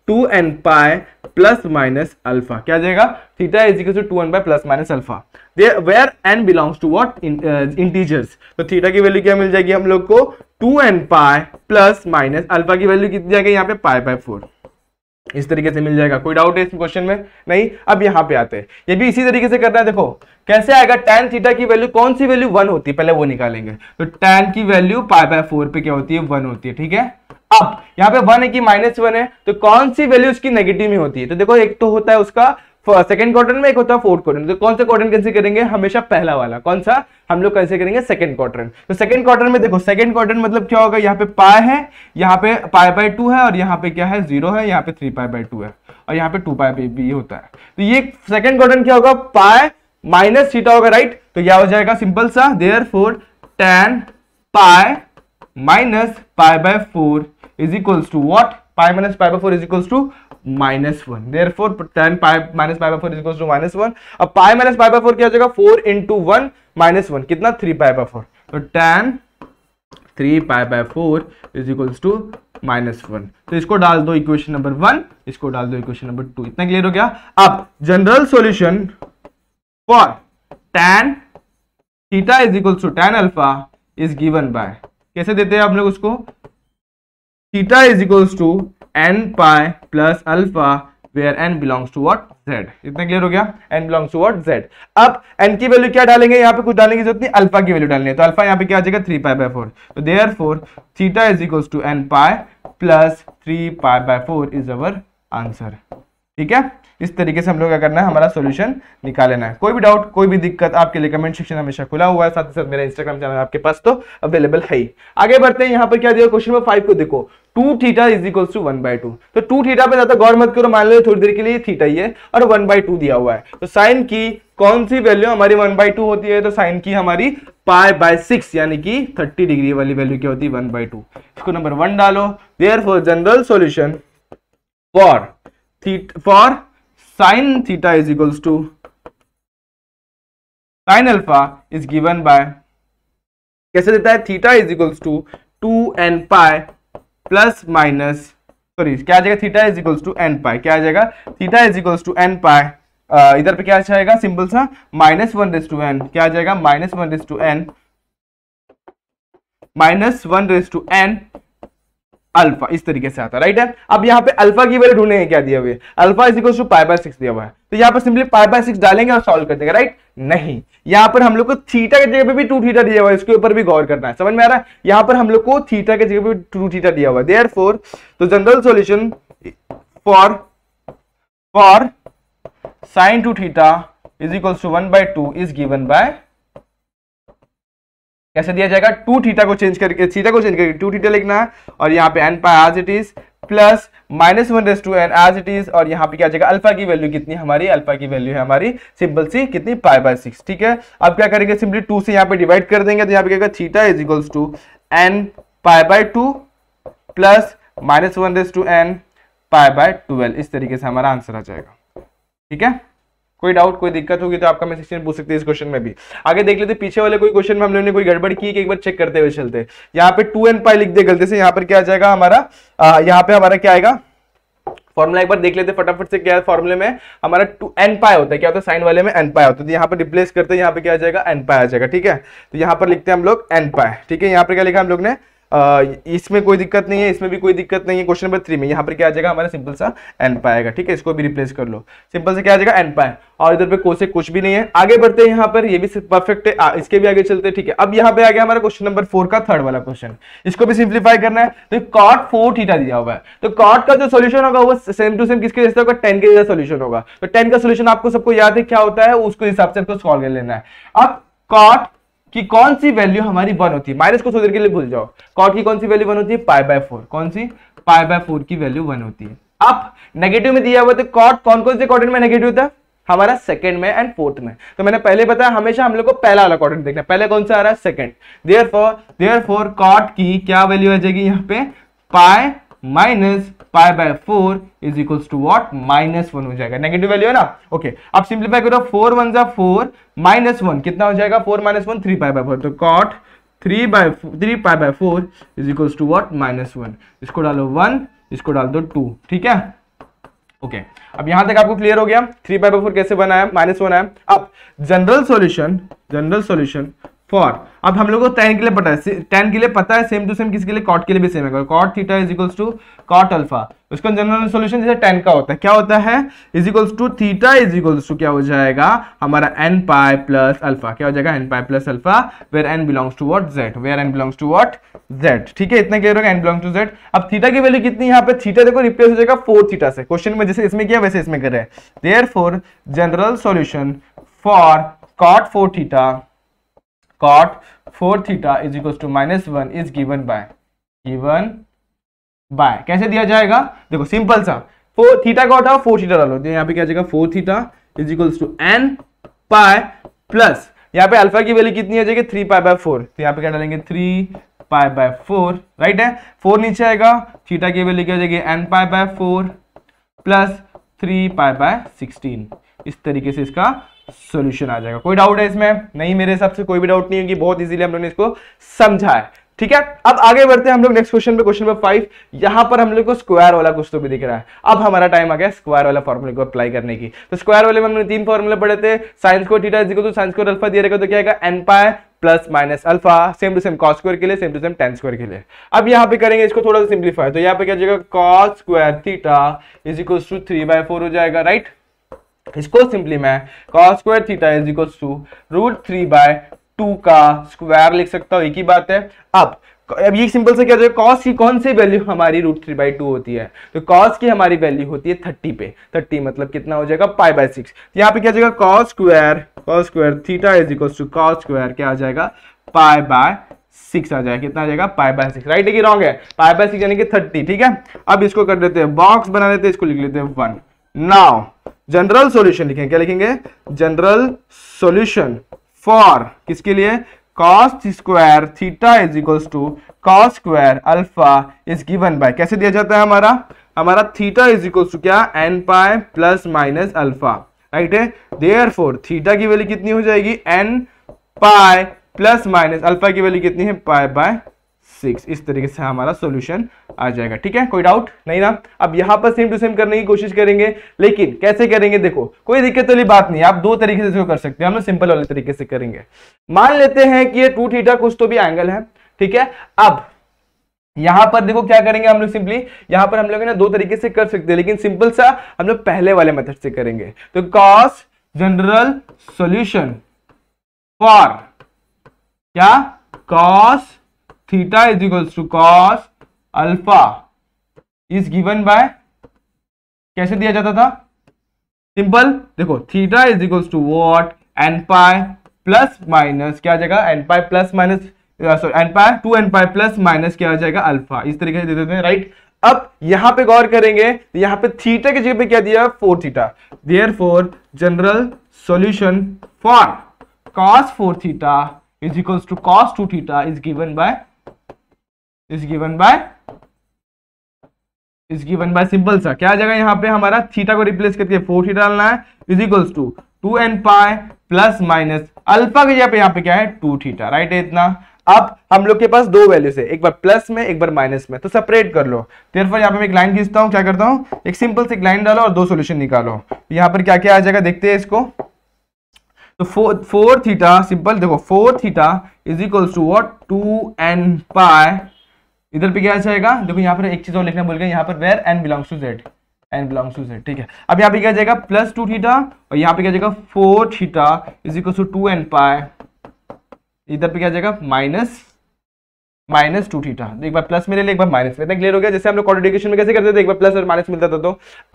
two n pi plus minus alpha क्या जाएगा theta is equal to two n pi plus minus alpha where n belongs to what integers तो थीटा की वैल्यू क्या मिल जाएगी हम लोग को two n pi plus minus alpha की वैल्यू कितनी जाएगी यहाँ पे पाए बाय फोर इस तरीके से मिल जाएगा कोई डाउट है इस क्वेश्चन में नहीं अब यहाँ पे आते हैं ये भी इसी तरीके से करना है देखो कैसे आएगा टेन थीटा की वैल्यू कौन सी वैल्यू वन होती है पहले वो निकालेंगे तो टेन की वैल्यू पाई बाय फोर पे क्या होती है वन होती है ठीक है अब यहाँ पे वन है कि माइनस वन है तो कौन सी वैल्यू उसकी नेगेटिव में होती है तो देखो एक तो होता है उसका सेकंड क्वार्टर में एक होता है फोर्थ क्वार्टर तो कौन सा क्वार्टर कैसे करेंगे हमेशा पहला वाला कौन सा हम लोग कैसे करेंगे सेकंड क्वार्टर तो सेकंड क्वार्टर में देखो सेकंड क्वार्टर मतलब क्या होगा यहाँ पे पाए है यहाँ पे पाए बाय टू है और यहाँ पे क्या है जीरो है यहाँ पे थ्री पाए बाय टू है और यहाँ पे टू पाए बी होता है तो ये सेकंड क्वार्टर क्या होगा पाए माइनस थीटा होगा राइट तो यह हो जाएगा सिंपल सा therefore tan pi minus pi by four is equals to what? Pi minus pi by 4 is equals to minus 1. Therefore, tan pi minus pi by 4 is equals to minus 1. ab pi minus pi by 4 kya ho jayega 4 into 1 minus 1. kitna 3 pi by 4. so tan 3 pi by 4 is equals to minus one तो इसको डाल दो equation number one इसको डाल दो equation number two इतना clear हो गया अब general solution for tan theta is equal to tan alpha is given by कैसे देते हैं आप लोग उसको theta is equals to n pi plus alpha where n belongs to what z इतना क्लियर हो गया n belongs to what z अब n की वैल्यू क्या डालेंगे यहाँ पे कुछ डालेंगे की जरूरत नहीं अल्फा की वैल्यू डालनी है तो अल्फा यहाँ पे क्या आ जाएगा थ्री पाई बाय फोर तो therefore theta is equals to n pi plus three pi by four is our answer ठीक है इस तरीके से हम लोग क्या करना है हमारा सोल्यूशन निकालना है कोई भी डाउट कोई भी दिक्कत आपके लिए कमेंट सेक्शन हमेशा खुला हुआ है साथ ही साथ मेरा इंस्टाग्राम चैनल आपके पास तो अवेलेबल है ही आगे बढ़ते हैं यहाँ पर क्या दिया क्वेश्चन नंबर फाइव को देखो two theta is equal to one by two तो टू थीटा पे ज्यादा गौर मत करो मान लो थोड़ी देर के लिए थीटा ही है और वन बाई टू दिया हुआ है तो साइन की कौन सी वैल्यू हमारी वन बाई टू होती है तो साइन की हमारी पाई बाय सिक्स यानी कि थर्टी डिग्री वाली वैल्यू क्या होती है वन बाई टू इसको नंबर वन डालो there general solution for for sine theta is equals to sin alpha is given by कैसे देता है theta is equals to two n pi plus minus sorry क्या आ जाएगा theta is equals to n pi क्या आ जाएगा theta is equals to n pi इधर पे क्या आ जाएगा सिंपल सा minus one raise to n क्या आ जाएगा minus one raise to n minus one raise to n alpha इस तरीके से आता है राइट है अब यहाँ पे अल्फा की वैल्यू ढूंढेंगे क्या दिया हुआ है alpha is equal to pi by six दिया हुआ है तो यहाँ पर सिंपली पाई बाय सिक्स डालेंगे और सॉल्व कर देंगे राइट नहीं यहाँ पर हम लोग को थीटा की जगह पे भी टू थीटा दिया हुआ है इसके ऊपर भी गौर करना है समझ में आ रहा है यहाँ पर हम लोग को थीटा की जगह पे टू थीटा दिया हुआ है देयर फोर तो general solution for for sine two theta is equal to one by two is given by कैसे दिया जाएगा टू थीटा को चेंज करके थीटा को चेंज करके टू थीटा लिखना है और यहाँ पे n pi as it is plus minus one raise to n as it is और यहाँ पे क्या जाएगा अल्फा की वैल्यू कितनी हमारी अल्फा की वैल्यू है हमारी सिंपल सी कितनी पाई बाय सिक्स ठीक है अब क्या करेंगे सिंपली टू से यहाँ पे डिवाइड कर देंगे तो यहाँ पे क्या theta is equals to n pi by two plus minus one raise to n pi by twelve इस तरीके से हमारा आंसर आ जाएगा ठीक है कोई डाउट कोई दिक्कत होगी तो आपका कमेंट सेक्शन पूछ सकते हैं इस क्वेश्चन में भी आगे देख लेते पीछे वाले कोई क्वेश्चन में हम लोगों ने कोई गड़बड़ की एक बार चेक करते हुए चलते यहाँ पे टू एन पाई लिख दे गलती से यहाँ पर क्या आ जाएगा हमारा यहाँ पे हमारा क्या आएगा फॉर्मुला एक बार देख लेते फटाफट से क्या फॉर्मुले में हमारा टू एन पाई होता है क्या होता है साइन वाले में एन पाई होता है तो यहाँ पर रिप्लेस करते हैं यहाँ पे क्या आ जाएगा एन पाई आ जाएगा ठीक है तो यहाँ पर लिखते हैं हम लोग एन पाए ठीक है यहाँ पर क्या लिखा हम लोग ने इसमें कोई दिक्कत नहीं है इसमें भी कोई दिक्कत नहीं है क्वेश्चन नंबर थ्री में यहाँ पर क्या आ जाएगा हमारा सिंपल सा एन पाए आएगा ठीक है इसको भी रिप्लेस कर लो सिंपल से क्या आ जाएगा एन पाए और इधर पे कोसे कुछ भी नहीं है आगे बढ़ते हैं यहाँ पर ये भी परफेक्ट है इसके भी आगे चलते हैं ठीक है अब यहाँ पे आ गया हमारा क्वेश्चन नंबर फोर का थर्ड वाला क्वेश्चन इसको भी सिंप्लीफाई करना है तो कॉट फोर थीटा दिया हुआ है तो कॉट का जो सोल्यूशन होगा वो सेम टू सेम किसके जैसा होगा टेन के जैसा सोल्यूशन होगा तो टेन का सोल्यूशन आपको सबको याद है क्या होता है उसको हिसाब से आपको सॉल्व कर लेना है अब कॉट कि कौन सी वैल्यू हमारी वन होती है माइनस को थोड़ी देर के लिए भूल जाओ कॉट की कौन सी वैल्यू वन होती है पाई बाय फोर कौन सी पाई बाय फोर की वैल्यू वन होती है अब नेगेटिव में दिया हुआ तो कॉट कौन कौन से क्वाड्रेंट में नेगेटिव था हमारा सेकंड में एंड फोर्थ में तो मैंने पहले बताया हमेशा हम लोग को पहला वाला क्वाड्रेंट देखना पहले कौन सा आ रहा है second therefore there cot की क्या वैल्यू आ जाएगी यहाँ पे pi minus pi by four is equals to what minus one हो जाएगा नेगेटिव वैल्यू है ना ओके अब सिंप्लीफाई करो फोर वन जा फोर माइनस वन कितना हो जाएगा four minus one three pi by four तो cot three by three pi by four is equals to what minus one इसको डालो वन इसको डाल दो टू ठीक है ओके okay. अब यहां तक आपको क्लियर हो गया थ्री बाई फोर कैसे बनाया माइनस वन आया अब general solution general solution for अब हम लोग को टेन के लिए पता है टेन के लिए पता है सेम टू सेम किसके लिए कॉट के लिए भी सेम है cot theta is equals to cot alpha उसका जनरल सोल्यूशन जैसे टेन का होता है क्या होता है is equals to theta is equals to क्या हो जाएगा हमारा एन पाई प्लस अल्फा क्या हो जाएगा n pi plus alpha where n belongs to what Z where n belongs to what Z ठीक है इतना क्लियर होगा एन बिलोंग टू जेड अब थीटा की वैल्यू कितनी यहाँ पे थीटा देखो रिप्लेस हो जाएगा फोर थीटा से क्वेश्चन में जैसे इसमें किया वैसे इसमें करे रहे therefore general solution for cot four theta cot 4 theta is equals to minus one is given by given by कैसे दिया जाएगा देखो सिंपल सा फोर थीटा का उठाओ फोर थीटा डालो यहाँ पे क्या जाएगा four theta is equals to n pi plus यहाँ पे अल्फा की वैल्यू कितनी आ जाएगी थ्री पाई बाय फोर तो यहाँ पे क्या डालेंगे three pi by four right है फोर नीचे आएगा थीटा की वैल्यू क्या हो जाएगी n pi by four plus three pi by sixteen इस तरीके से इसका सोल्यूशन आ जाएगा कोई डाउट है इसमें नहीं मेरे हिसाब से कोई भी डाउट नहीं है कि बहुत इजीली हम लोग ने इसको समझा है ठीक है अब आगे बढ़ते हैं हम लोग नेक्स्ट क्वेश्चन पे क्वेश्चन नंबर फाइव यहां पर हम लोग को स्क्वायर वाला कुछ तो भी दिख रहा है अब हमारा टाइम आ गया स्क्वायर वाला फॉर्मूले को अप्लाई करने की तो स्क्वायर वाले में हमने तीन फॉर्मूले पढ़े थे साइंस को टीटा जी को तो साइंस को अल्फा दिया रहेगा तो क्या आएगा plus minus alpha same to same cos square के लिए same to same tan square के लिए अब यहाँ पे करेंगे इसको थोड़ा सा सिंप्लीफाई तो यहाँ पे क्या जाएगा cos square theta is equal to three by four हो जाएगा राइट तो इसको सिंपली मैं cos square theta is equal to root three by two का स्क्वायर लिख सकता हूं एक ही बात है अब अब ये सिंपल से क्या कॉस की कौन सी वैल्यू हमारी रूट थ्री बाई टू होती है तो कॉस की हमारी वैल्यू होती है थर्टी पे थर्टी मतलब कितना हो जाएगा पाई बाय सिक्स यहाँ पे क्या जाएगा cos square cos square theta is equal to cos square क्या आ जाएगा पाई बाय सिक्स आ जाएगा कितना आ जाएगा पाई बाय सिक्स राइट है कि रॉन्ग है पाई बाय सिक्स यानी कि थर्टी ठीक है अब इसको कर देते हैं बॉक्स बना देते हैं इसको लिख लेते हैं वन नाउ जनरल सॉल्यूशन लिखेंगे क्या लिखेंगे जनरल सॉल्यूशन फॉर किसके लिए cos square theta is equals to cos square alpha is given by कैसे दिया जाता है हमारा हमारा थीटा इज इक्वल्स टू क्या n pi plus minus alpha right है देयर फोर थीटा की वैल्यू कितनी हो जाएगी n pi plus minus alpha की वैल्यू कितनी है पाए बाय सिक्स इस तरीके से हमारा सोल्यूशन आ जाएगा ठीक है कोई डाउट नहीं ना अब यहाँ पर सेम टू सेम करने की कोशिश करेंगे लेकिन कैसे करेंगे देखो कोई दिक्कत वाली बात नहीं आप दो तरीके से कर सकते हैं हम सिंपल वाले तरीके से करेंगे मान लेते हैं कि ये टू थीटा कुछ तो भी एंगल है ठीक है अब यहां पर देखो क्या करेंगे हम लोग सिंपली यहां पर हम लोग ना दो तरीके से कर सकते हैं लेकिन सिंपल सा हम लोग पहले वाले मेथड से करेंगे तो कॉस जनरल सॉल्यूशन फॉर क्या cos theta is equals to cos alpha is given by कैसे दिया जाता था सिंपल देखो theta is equals to what n pi plus minus क्या आ जाएगा n pi plus minus sorry n pi two n pi plus minus क्या आ जाएगा अल्फा इस तरीके से दे देते हैं राइट अब यहां पे गौर करेंगे तो यहां पे थीटा की जगह पे क्या दिया four theta therefore general solution for cos four theta is equals to cos two theta is given by is given by is given by simple सा क्या आ जाएगा यहाँ पे हमारा थीटा को रिप्लेस करके फोर थीटा डालना है is equals to two n pi plus minus alpha की जगह पे यहाँ पे क्या है टू थीटा राइट है इतना अब हम लोग के पास दो वैल्यूज है एक बार प्लस में एक बार माइनस में तो सेपरेट कर लो तेरफर यहाँ पे मैं एक लाइन खींचता हूँ क्या करता हूँ एक सिंपल से एक लाइन डालो और दो सोल्यूशन निकालो यहाँ पर क्या क्या आ जाएगा देखते हैं इसको तो फोर फोर थीटा सिंपल देखो four theta is equals to what two n pi इधर पे क्या जाएगा देखो यहाँ पर एक चीज और लिखना बोल गया यहाँ पर where n belongs to Z n belongs to Z ठीक है अब यहाँ पे क्या जाएगा प्लस टू थीटा और यहाँ पे क्या जाएगा four theta is equal to two n pi इधर पे क्या जाएगा माइनस माइनस टू थीटा एक बार प्लस मिले एक बार माइनस में क्लियर हो गया जैसे हम लोग कॉन्ट्रीडिकेशन में कैसे करते थे एक बार प्लस और माइनस मिलता था तो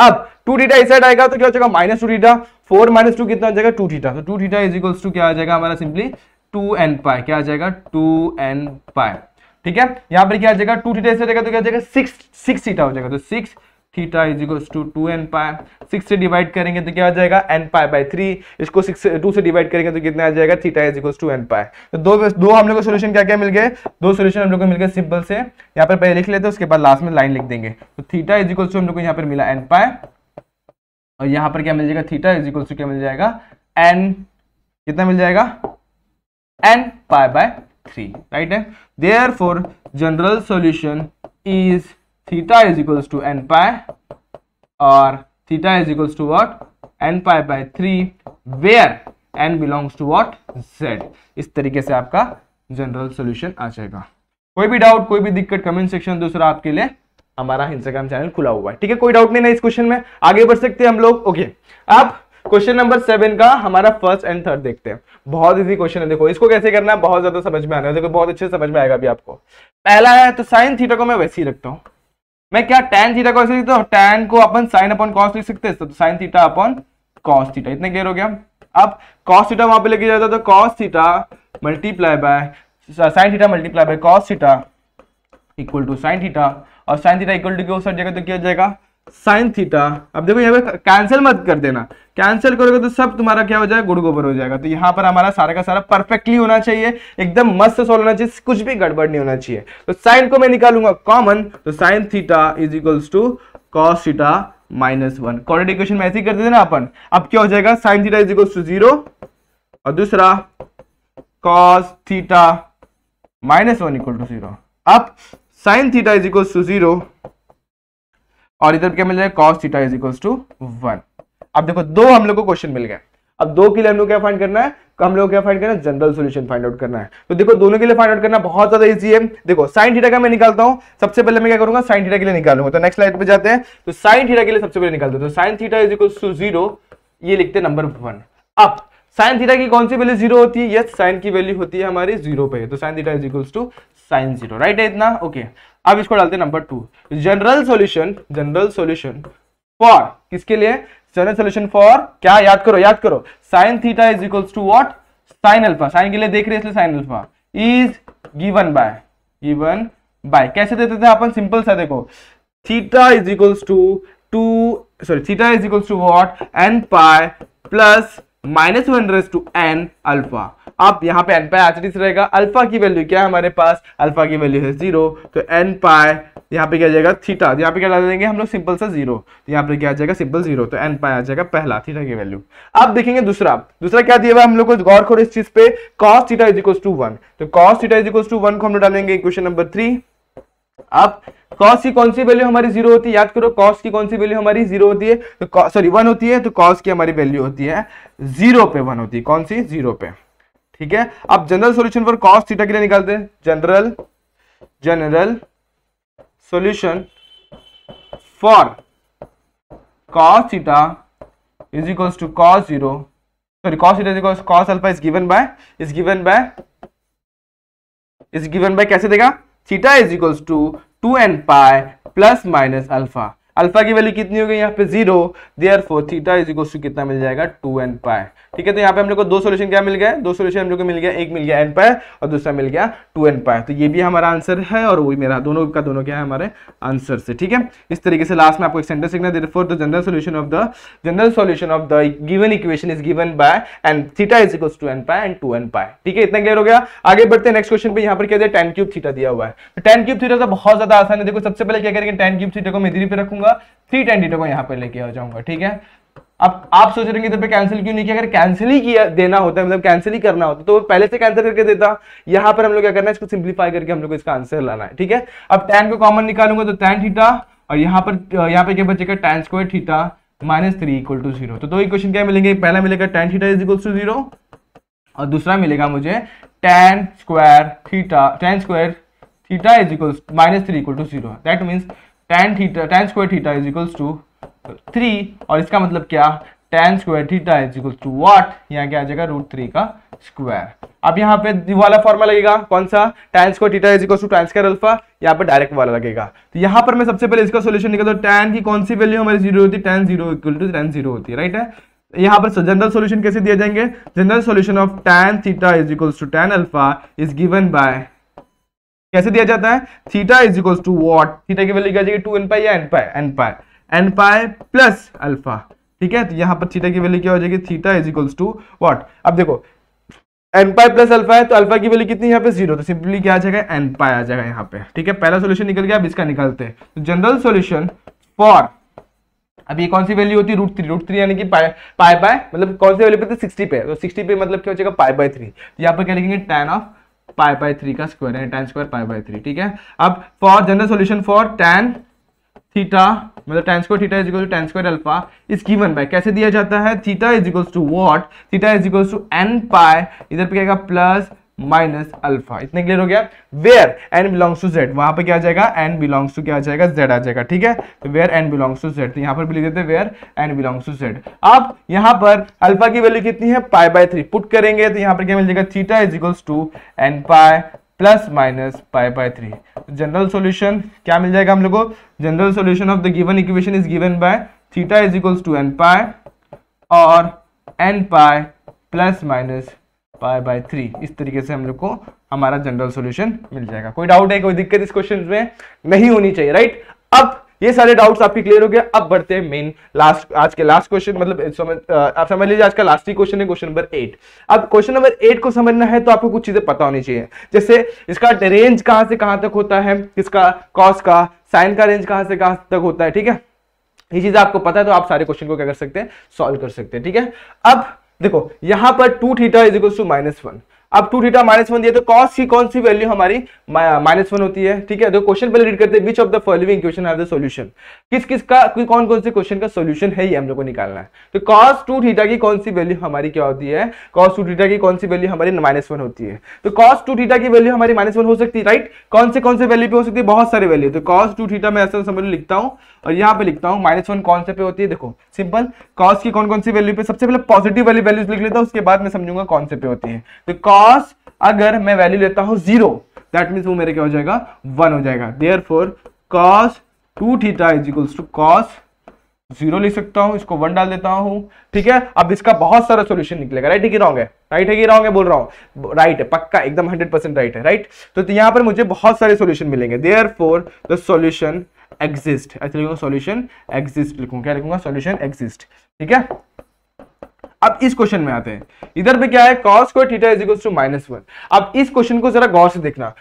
अब टू थीटा इस साइड आएगा तो क्या हो जाएगा minus two theta four minus two कितना जाएगा टू थीटा तो two theta is equals to क्या आ जाएगा हमारा सिंपली टू एन पाए क्या आ जाएगा टू एन पाए ठीक है यहाँ पर क्या आ जाएगा टू थीटा इससे जाएगा तो क्या जाएगा सिक्स सिक्स थीटा हो जाएगा तो six theta is equals to two n pi six से डिवाइड करेंगे तो क्या आ जाएगा एन पाए बाय थ्री इसको सिक्स टू से डिवाइड करेंगे तो कितना आ जाएगा theta is equals to n pi तो दो दो हम लोग को सोल्यूशन क्या क्या मिल गए दो सोल्यूशन हम लोग को मिल गए सिंपल से यहाँ पर पहले लिख लेते हैं उसके बाद लास्ट में लाइन लिख देंगे तो थीटा इज इक्वल्स टू हम लोग को यहाँ पर मिला एन पाए और यहाँ पर क्या मिल जाएगा थीटा इज इक्वल्स टू क्या मिल जाएगा एन कितना मिल जाएगा n pi by three right है therefore general solution is theta is equals to n pi और theta is equals to what n pi by three where n belongs to what Z इस तरीके से आपका general solution आ जाएगा कोई भी doubt कोई भी दिक्कत कमेंट सेक्शन दूसरा आपके लिए हमारा इंस्टाग्राम चैनल खुला हुआ है ठीक है कोई डाउट नहीं ना इस क्वेश्चन में आगे बढ़ सकते हैं हम लोग ओके अब क्वेश्चन नंबर सेवन का हमारा फर्स्ट एंड थर्ड देखते हैं बहुत इजी क्वेश्चन है देखो इसको कैसे करना है बहुत ज्यादा समझ में आना है देखो बहुत अच्छे समझ में आएगा अभी आपको पहला है तो साइन थीटा को मैं वैसे ही रखता हूँ मैं क्या टेन थीटा को ऐसे लिखता हूँ टेन को अपन साइन अपॉन कॉस लिख सकते हैं तो sine theta upon cos theta इतने क्लियर हो गया अब कॉस थीटा वहां पर लेके जाता तो cos theta multiply by sine theta multiply by cos theta equal to sine theta और साइन थीटा इक्वल टू क्यों सर जगह तो क्या जाएगा साइन थीटा अब देखो यहाँ पे कैंसिल मत कर देना कैंसिल करोगे तो सब तुम्हारा क्या हो जाएगा गुड़ गोबर हो जाएगा तो यहाँ पर हमारा सारा का सारा परफेक्टली होना चाहिए एकदम मस्त सॉल्व होना चाहिए कुछ भी गड़बड़ नहीं होना चाहिए तो साइन को मैं निकालूंगा कॉमन तो sine theta is equals to cos theta minus one क्वारिटी इक्वेशन में ऐसे ही कर देते ना अपन अब क्या हो जाएगा sine theta is equals to zero और दूसरा cos theta minus one equal to zero अब sine theta is equals to zero और इधर क्या मिल जाएगा cos theta is equal to one अब देखो दो हम लोग को क्वेश्चन मिल गया अब दो के लिए हम लोग क्या फाइंड करना है तो हम लोग क्या फाइंड करना है जनरल सॉल्यूशन फाइंड आउट करना है तो देखो दोनों के लिए फाइंड आउट करना बहुत ज्यादा इजी है देखो साइन थीटा का मैं निकालता हूं सबसे पहले मैं क्या करूंगा साइन थीटा के लिए निकालूंगा तो नेक्स्ट स्लाइड पे जाते हैं तो साइन थीटा के लिए सबसे पहले निकालते हैं तो sine theta is equal to zero ये लिखते हैं नंबर वन अब साइन थीटा की कौन सी वैल्यू जीरो होती है यस साइन की वैल्यू होती है हमारी जीरो पे तो sine theta is equals to sine zero right है इतना ओके okay. अब इसको डालते हैं number two general solution general solution for किसके लिए जनरल सोल्यूशन फॉर क्या याद करो याद करो sine theta is equals to what sine alpha sine के लिए देख रहे इसलिए sine alpha is given by given by कैसे देते थे अपन सिंपल सा देखो theta is equals to two sorry theta is equals to what n pi plus minus one raise to n alpha अब यहाँ पे एन पाई आचरित रहेगा अल्फा की वैल्यू क्या है हमारे पास अल्फा की वैल्यू है जीरो तो एन पाए यहाँ पे क्या जाएगा थीटा तो यहाँ पे क्या डाल देंगे हम लोग सिंपल सा जीरो तो यहाँ पे क्या आ जाएगा सिंपल जीरो तो एन पाए आ जाएगा पहला थीटा की वैल्यू अब देखेंगे दूसरा दूसरा क्या दिया हुआ हम लोग को गौर करो इस चीज पे cos theta is equal to one तो cos theta is equal to one को हम लोग डालेंगे इक्वेशन नंबर थ्री अब कॉस की कौन सी वैल्यू हमारी जीरो होती है याद करो कॉस की कौन सी वैल्यू हमारी जीरो होती है तो सॉरी वन होती है तो कॉस की हमारी वैल्यू होती है जीरो पे वन होती है कौन सी जीरो पे ठीक है अब general solution for cos theta के लिए निकालते हैं general general solution for cos theta is equal to cos zero sorry cos theta is equals cos alpha is given by given by by is given कैसे देगा theta is equals to two n pi plus minus alpha alpha की value कितनी हो गई यहाँ पे zero therefore theta is equals to कितना मिल जाएगा टू एन पाए ठीक है तो यहाँ पे हम लोग को दो सोल्यूशन क्या मिल गया दो सोल्यूशन हम लोग को मिल गया एक मिल गया एन पाए और दूसरा मिल गया टू एन पाए तो ये भी हमारा आंसर है और वही मेरा दोनों का दोनों क्या है हमारे आंसर से ठीक है इस तरीके से लास्ट में आपको एक सेंटेंस लिखना therefore the general solution of the general solution of the given equation is given by and theta is equal to n pi and two n pi ठीक है इतना क्लियर हो गया आगे बढ़ते हैं नेक्स्ट क्वेश्चन पर यहाँ पर क्या दिया टेन क्यूब थीटा दिया हुआ है तो टेन क्यूब थीटा तो बहुत ज्यादा आसान है देखो सबसे पहले क्या करेंगे टेन क्यूब थीटा को मैं धीरे पे रखूंगा थ्री टेन थीटा को यहाँ पर लेके आ जाऊंगा ठीक है अब आप सोच रहे हैं कि कैंसिल क्यों नहीं किया अगर कैंसिल ही किया देना होता है मतलब कैंसिल ही करना होता तो पहले से कैंसिल करके देता यहां पर हम लोग क्या करना है इसको सिंप्लीफाई करके हम लोग इसका आंसर लाना है ठीक है अब टेन को कॉमन निकालूंगा तो टेन थीटा और यहाँ पर यहाँ पे क्या बचेगा tan square theta minus three equal to zero तो दो ही क्वेश्चन क्या मिलेंगे पहला मिलेगा tan theta is equal to zero और दूसरा मिलेगा मुझे tan square theta tan square theta is equal minus three equal to zero that means tan theta tan square theta is equals to three और इसका मतलब क्या tan square theta is equal to what यहाँ क्या आ जाएगा root three का square अब यहाँ पे वाला फॉर्मा लगेगा कौन सा tan square theta is equal to tan square alpha यहाँ पे डायरेक्ट वाला लगेगा तो यहाँ पर मैं सबसे पहले इसका सोल्यूशन निकल दो टेन की कौन सी वैल्यू हमारी जीरो होती tan zero equal to tan zero होती है राइट है यहाँ पर जनरल सोल्यूशन कैसे दिया जाएंगे general solution of tan theta is equal to tan alpha is given by कैसे दिया जाता है theta is equal to what theta की वैल्यू क्या जाएगी टू एन पाई या n pi n pi n pi plus alpha ठीक है तो यहां पर थीटा की वैल्यू क्या हो जाएगी theta is equals to what अब देखो एन पाए प्लस अल्फा है तो अल्फा की वैल्यू कितनी यहाँ पे जीरो तो सिंपली क्या आ जाएगा एन पाए आ जाएगा यहाँ पे ठीक है पहला सोल्यूशन निकल गया अब इसका निकलते हैं तो जनरल सोल्यूशन फॉर अब ये कौन सी वैल्यू होती है रूट थ्री रूट थ्री यानी कि पाए पाए पाए मतलब कौन सी वैल्यू पे थी सिक्सटी पे तो सिक्सटी तो पे मतलब क्या हो जाएगा पाए बाय थ्री तो यहाँ पर क्या लिखेंगे tan of pi by three का स्क्वायर है tan square pi by three ठीक है अब for general solution for tan theta मतलब tan square theta is equal to tan square alpha is given by कैसे दिया जाता है theta is equal to what theta is equal to n pi इधर पे क्या प्लस माइनस अल्फा इतने clear हो गया where n belongs to Z वहां पे क्या आ जाएगा एन बिलोंग्स टू क्या आ जाएगा जेड आ जाएगा ठीक है तो where n belongs to Z तो यहां पर भी लिख देते हैं where n belongs to Z अब यहां पर अल्फा की वैल्यू कितनी है पाई बाय थ्री पुट करेंगे तो यहां पर क्या मिल जाएगा theta is equals to n pi plus minus pi by three general solution क्या मिल जाएगा हम लोगों general solution of the given equation is given by theta is equals to n pi और n pi plus minus pi by three इस तरीके से हम लोग को हमारा जनरल सॉल्यूशन मिल जाएगा कोई डाउट है कोई दिक्कत इस क्वेश्चन में नहीं होनी चाहिए राइट अब ये सारे डाउट्स आपके क्लियर हो गया अब बढ़ते हैं मेन लास्ट आज के लास्ट क्वेश्चन मतलब समझ आप समझ लीजिए आज का लास्ट ही क्वेश्चन है क्वेश्चन नंबर एट अब क्वेश्चन नंबर एट को समझना है तो आपको कुछ चीजें पता होनी चाहिए जैसे इसका रेंज कहां से कहां तक होता है इसका कॉस का साइन का रेंज कहां से कहां तक होता है ठीक है ये चीज आपको पता है तो आप सारे क्वेश्चन को क्या कर सकते हैं सॉल्व कर सकते हैं ठीक है अब देखो यहां पर two theta is equal to minus one अब टू थीटा माइनस वन दिया तो कॉस की कौन सी वैल्यू हमारी माइनस वन होती है ठीक है तो क्वेश्चन पहले रीड करते हैं which of the following question have the solution किस किस का कौन कौन से क्वेश्चन का सॉल्यूशन है ये हम लोग को निकालना है तो कॉस टू थीटा की कौन सी वैल्यू हमारी क्या होती है कॉस टू थीटा की कौन सी वैल्यू हमारी माइनस वन होती है तो कॉस टू थीटा की वैल्यू हमारी माइनस वन हो सकती है राइट कौन से कौन से वैल्यू पे हो सकती है बहुत सारे वैल्यू तो कॉस टू थीटा मैं ऐसा समझ लिखता हूँ और यहाँ पे लिखता हूँ माइनस वन कौन से पे होती है देखो सिंपल कॉस की कौन कौन सी वैल्यू पे सबसे पहले पॉजिटिव वाली वैल्यूज लिख लेता हूँ उसके बाद मैं समझूंगा कौन से पे होती है तो कॉस पास अगर मैं वैल्यू लेता हूं जीरो दैट मीन वो मेरे क्या हो जाएगा वन हो जाएगा therefore cos two theta is equals to cos zero लिख सकता हूं इसको वन डाल देता हूं ठीक है अब इसका बहुत सारा सोल्यूशन निकलेगा राइट है कि रॉन्ग है राइट है कि रॉन्ग है बोल रहा हूं राइट है पक्का एकदम हंड्रेड परसेंट राइट है राइट तो, तो यहां पर मुझे बहुत सारे सोल्यूशन मिलेंगे therefore the solution exist ऐसे लिखूंगा सोल्यूशन एग्जिस्ट लिखूंगा क्या लिखूंगा सोल्यूशन एग्जिस्ट ठीक है अब इस क्वेश्चन में आते हैं इधर पे क्या है कॉस को theta is equal to minus one अब इस क्वेश्चन को जरा गौर से देखना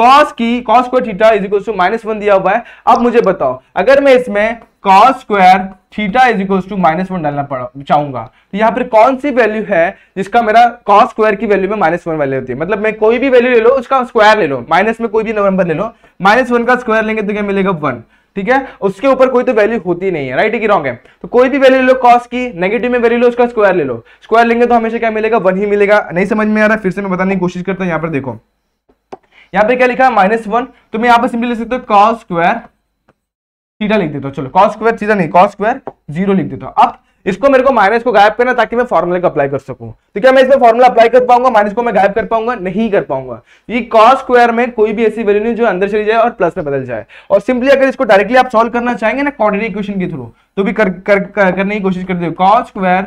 कॉस की कॉस को theta is equal to minus one दिया हुआ है अब मुझे बताओ अगर मैं इसमें cos square theta is equal to minus one डालना चाहूंगा तो यहाँ पर कौन सी वैल्यू है जिसका मेरा कॉस स्क्वायर की वैल्यू में माइनस वन वैल्यू होती है मतलब मैं कोई भी वैल्यू ले लो उसका स्क्वायर ले लो माइनस में कोई भी नंबर ले लो माइनस वन का स्क्वायर लेंगे तो क्या मिलेगा वन ठीक है उसके ऊपर कोई तो वैल्यू होती नहीं है राइट रॉन्ग है तो कोई भी वैल्यू ले लो कॉस की नेगेटिव में वैल्यू लो उसका स्क्वायर ले लो स्क्वायर लेंगे तो हमेशा क्या मिलेगा वन ही मिलेगा नहीं समझ में आ रहा फिर से मैं बताने की कोशिश करता हूं यहां पर देखो यहां पर क्या लिखा है माइनस वन तो मैं यहां पर सिंपली लिख सकता हूँ कॉस स्क्वायर सीधा लिख देता हूं चलो कॉस स्क्वायर सीधा नहीं कॉस स्क्वायर जीरो लिख देता हूँ अब इसको मेरे को माइनस को गायब करना ताकि मैं फॉर्मूले को अप्लाई कर सकूं तो क्या मैं इसमें फॉर्मूला अप्लाई कर पाऊंगा माइनस को मैं गायब कर पाऊंगा नहीं कर पाऊंगा ये कॉस स्क्वायर में कोई भी ऐसी वैल्यू नहीं जो अंदर चली जाए और प्लस में बदल जाए और सिंपली अगर इसको डायरेक्टली आप सोल्व करना चाहेंगे ना कॉर्डिनेट इक्वेशन के थ्रू तो भी कर, कर, कर, करने की कोशिश करते हो cos square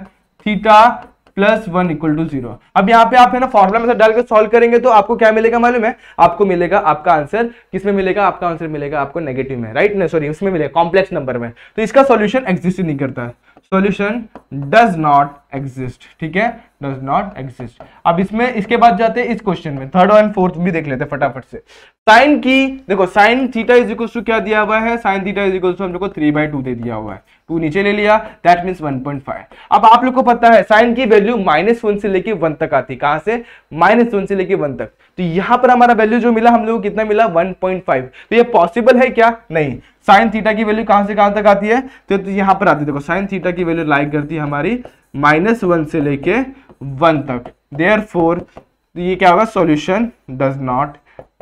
theta plus one equal to zero अब यहाँ पे आप है ना फॉर्मुला में डालकर सॉल्व करेंगे तो आपको क्या मिलेगा मालूम है आपको मिलेगा आपका आंसर किसमें मिलेगा आपका आंसर मिलेगा आपको नेगेटिव में राइट ना सॉरी उसमें मिलेगा कॉम्प्लेक्स नंबर में तो इसका सोल्यूशन एग्जिस्ट नहीं करता है solution does not एग्जिस्ट ठीक है डज नॉट एग्जिस्ट अब इसमें इसके बाद जाते हैं इस क्वेश्चन में थर्ड एंड फोर्थ भी देख लेते हैं फटाफट से साइन की देखो sine theta is equal to क्या दिया हुआ है sine theta is equal to हम लोग को थ्री बाई टू दे दिया हुआ है टू नीचे ले लिया that means one point five अब आप लोग को पता है साइन की वैल्यू माइनस वन से लेके वन तक आती कहां से माइनस वन से लेके वन तक तो यहां पर हमारा वैल्यू जो मिला हम लोग को कितना मिला वन पॉइंट फाइव तो ये पॉसिबल है क्या नहीं साइन थीटा की वैल्यू कहां से कहां तक आती है तो, तो यहाँ पर आती देखो साइन थीटा की वैल्यू लाइक करती है हमारी माइनस वन से लेके वन तक देयर फोर ये क्या होगा solution does not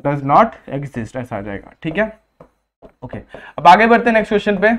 does not exist ऐसा आ जाएगा ठीक है ओके okay. अब आगे बढ़ते नेक्स्ट क्वेश्चन पे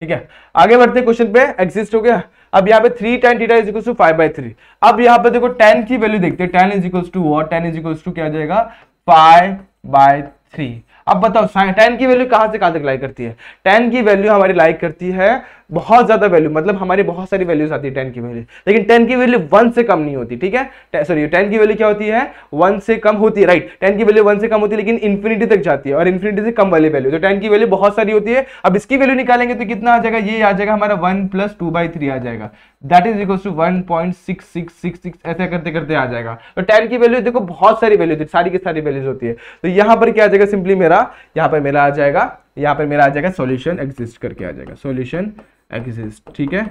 ठीक है आगे बढ़ते क्वेश्चन पे एग्जिस्ट हो गया अब यहाँ पे three tan theta is equal to five by three अब यहाँ पे देखो टेन की वैल्यू देखते हैं tan is equal to what tan is equal to क्या जाएगा फाइव बाय थ्री अब बताओ टेन की वैल्यू कहां से कहां तक लाइक करती है टेन की वैल्यू हमारी लाइक करती है बहुत ज्यादा वैल्यू मतलब हमारे बहुत सारी वैल्यूज आती है टेन की वैल्यू लेकिन टेन की वैल्यू वन से कम नहीं होती ठीक है सॉरी टेन की वैल्यू क्या होती है वन से कम होती है राइट टेन की वैल्यू वन से कम होती है लेकिन इन्फिनिटी तक जाती है और इन्फिनिटी से कम वाली वैल्यू तो टेन की वैल्यू बहुत सारी होती है अब इसकी वैल्यू निकालेंगे तो कितना आ जाएगा ये आ जाएगा हमारा one plus two by three आ जाएगा that is equal to one point six six six six ऐसा करते करते आ जाएगा तो टेन की वैल्यू देखो बहुत सारी वैल्यू होती सारी की सारी वैल्यूज होती है तो यहाँ पर क्या आ जाएगा सिंपली मेरा यहाँ पर मेरा आ जाएगा यहाँ पर मेरा आ जाएगा सोल्यूशन एग्जिस्ट करके आ जाएगा सोल्यूशन एक्सिस ठीक है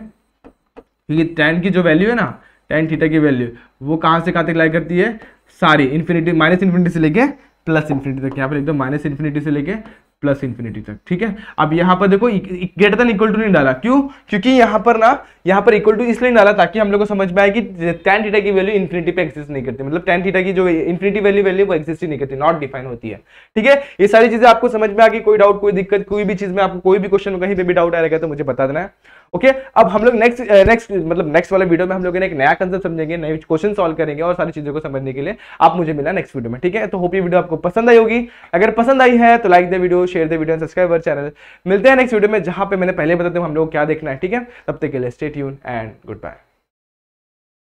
क्योंकि टेन की जो वैल्यू है ना टेन थीटा की वैल्यू वो कहाँ से कहाँ तक लाई करती है सारी इन्फिनिटी माइनस इन्फिनिटी से लेके प्लस इन्फिनिटी तक यहाँ पर एकदम माइनस इन्फिनिटी से लेके प्लस इन्फिनिटी तक ठीक है अब यहाँ पर देखो ग्रेटर देन इक्वल टू नहीं डाला क्यों क्योंकि यहाँ पर ना यहाँ पर इक्वल टू इसलिए डाला ताकि हम लोग को समझ में आए कि टेन थीटा की वैल्यू इन्फिनिटी पे एक्सिस्ट नहीं करती मतलब टेन थीटा की जो इन्फिनिटी वैल्यू वैल्यू वो एक्जिस्ट ही नहीं करती नॉट डिफाइन होती है ठीक है ये सारी चीजें आपको समझ में आगे कोई डाउट कोई दिक्कत कोई भी चीज में आपको कोई भी क्वेश्चन कहीं पर भी डाउट आएगा तो मुझे बता देना है ओके अब हम लोग नेक्स्ट नेक्स्ट मतलब नेक्स्ट वाले वीडियो में हम लोग एक नया कंसेप्ट समझेंगे नए क्वेश्चन सॉल्व करेंगे और सारी चीजों को समझने के लिए आप मुझे मिला नेक्स्ट वीडियो में ठीक है तो होप ये वीडियो आपको पसंद आई होगी अगर पसंद आई है तो like the video share the video subscribe channel मिलते हैं नेक्स्ट वीडियो में जहां पे मैंने पहले बताते हम लोग क्या देखना है ठीक है तब तक के लिए स्टेट tuned and goodbye.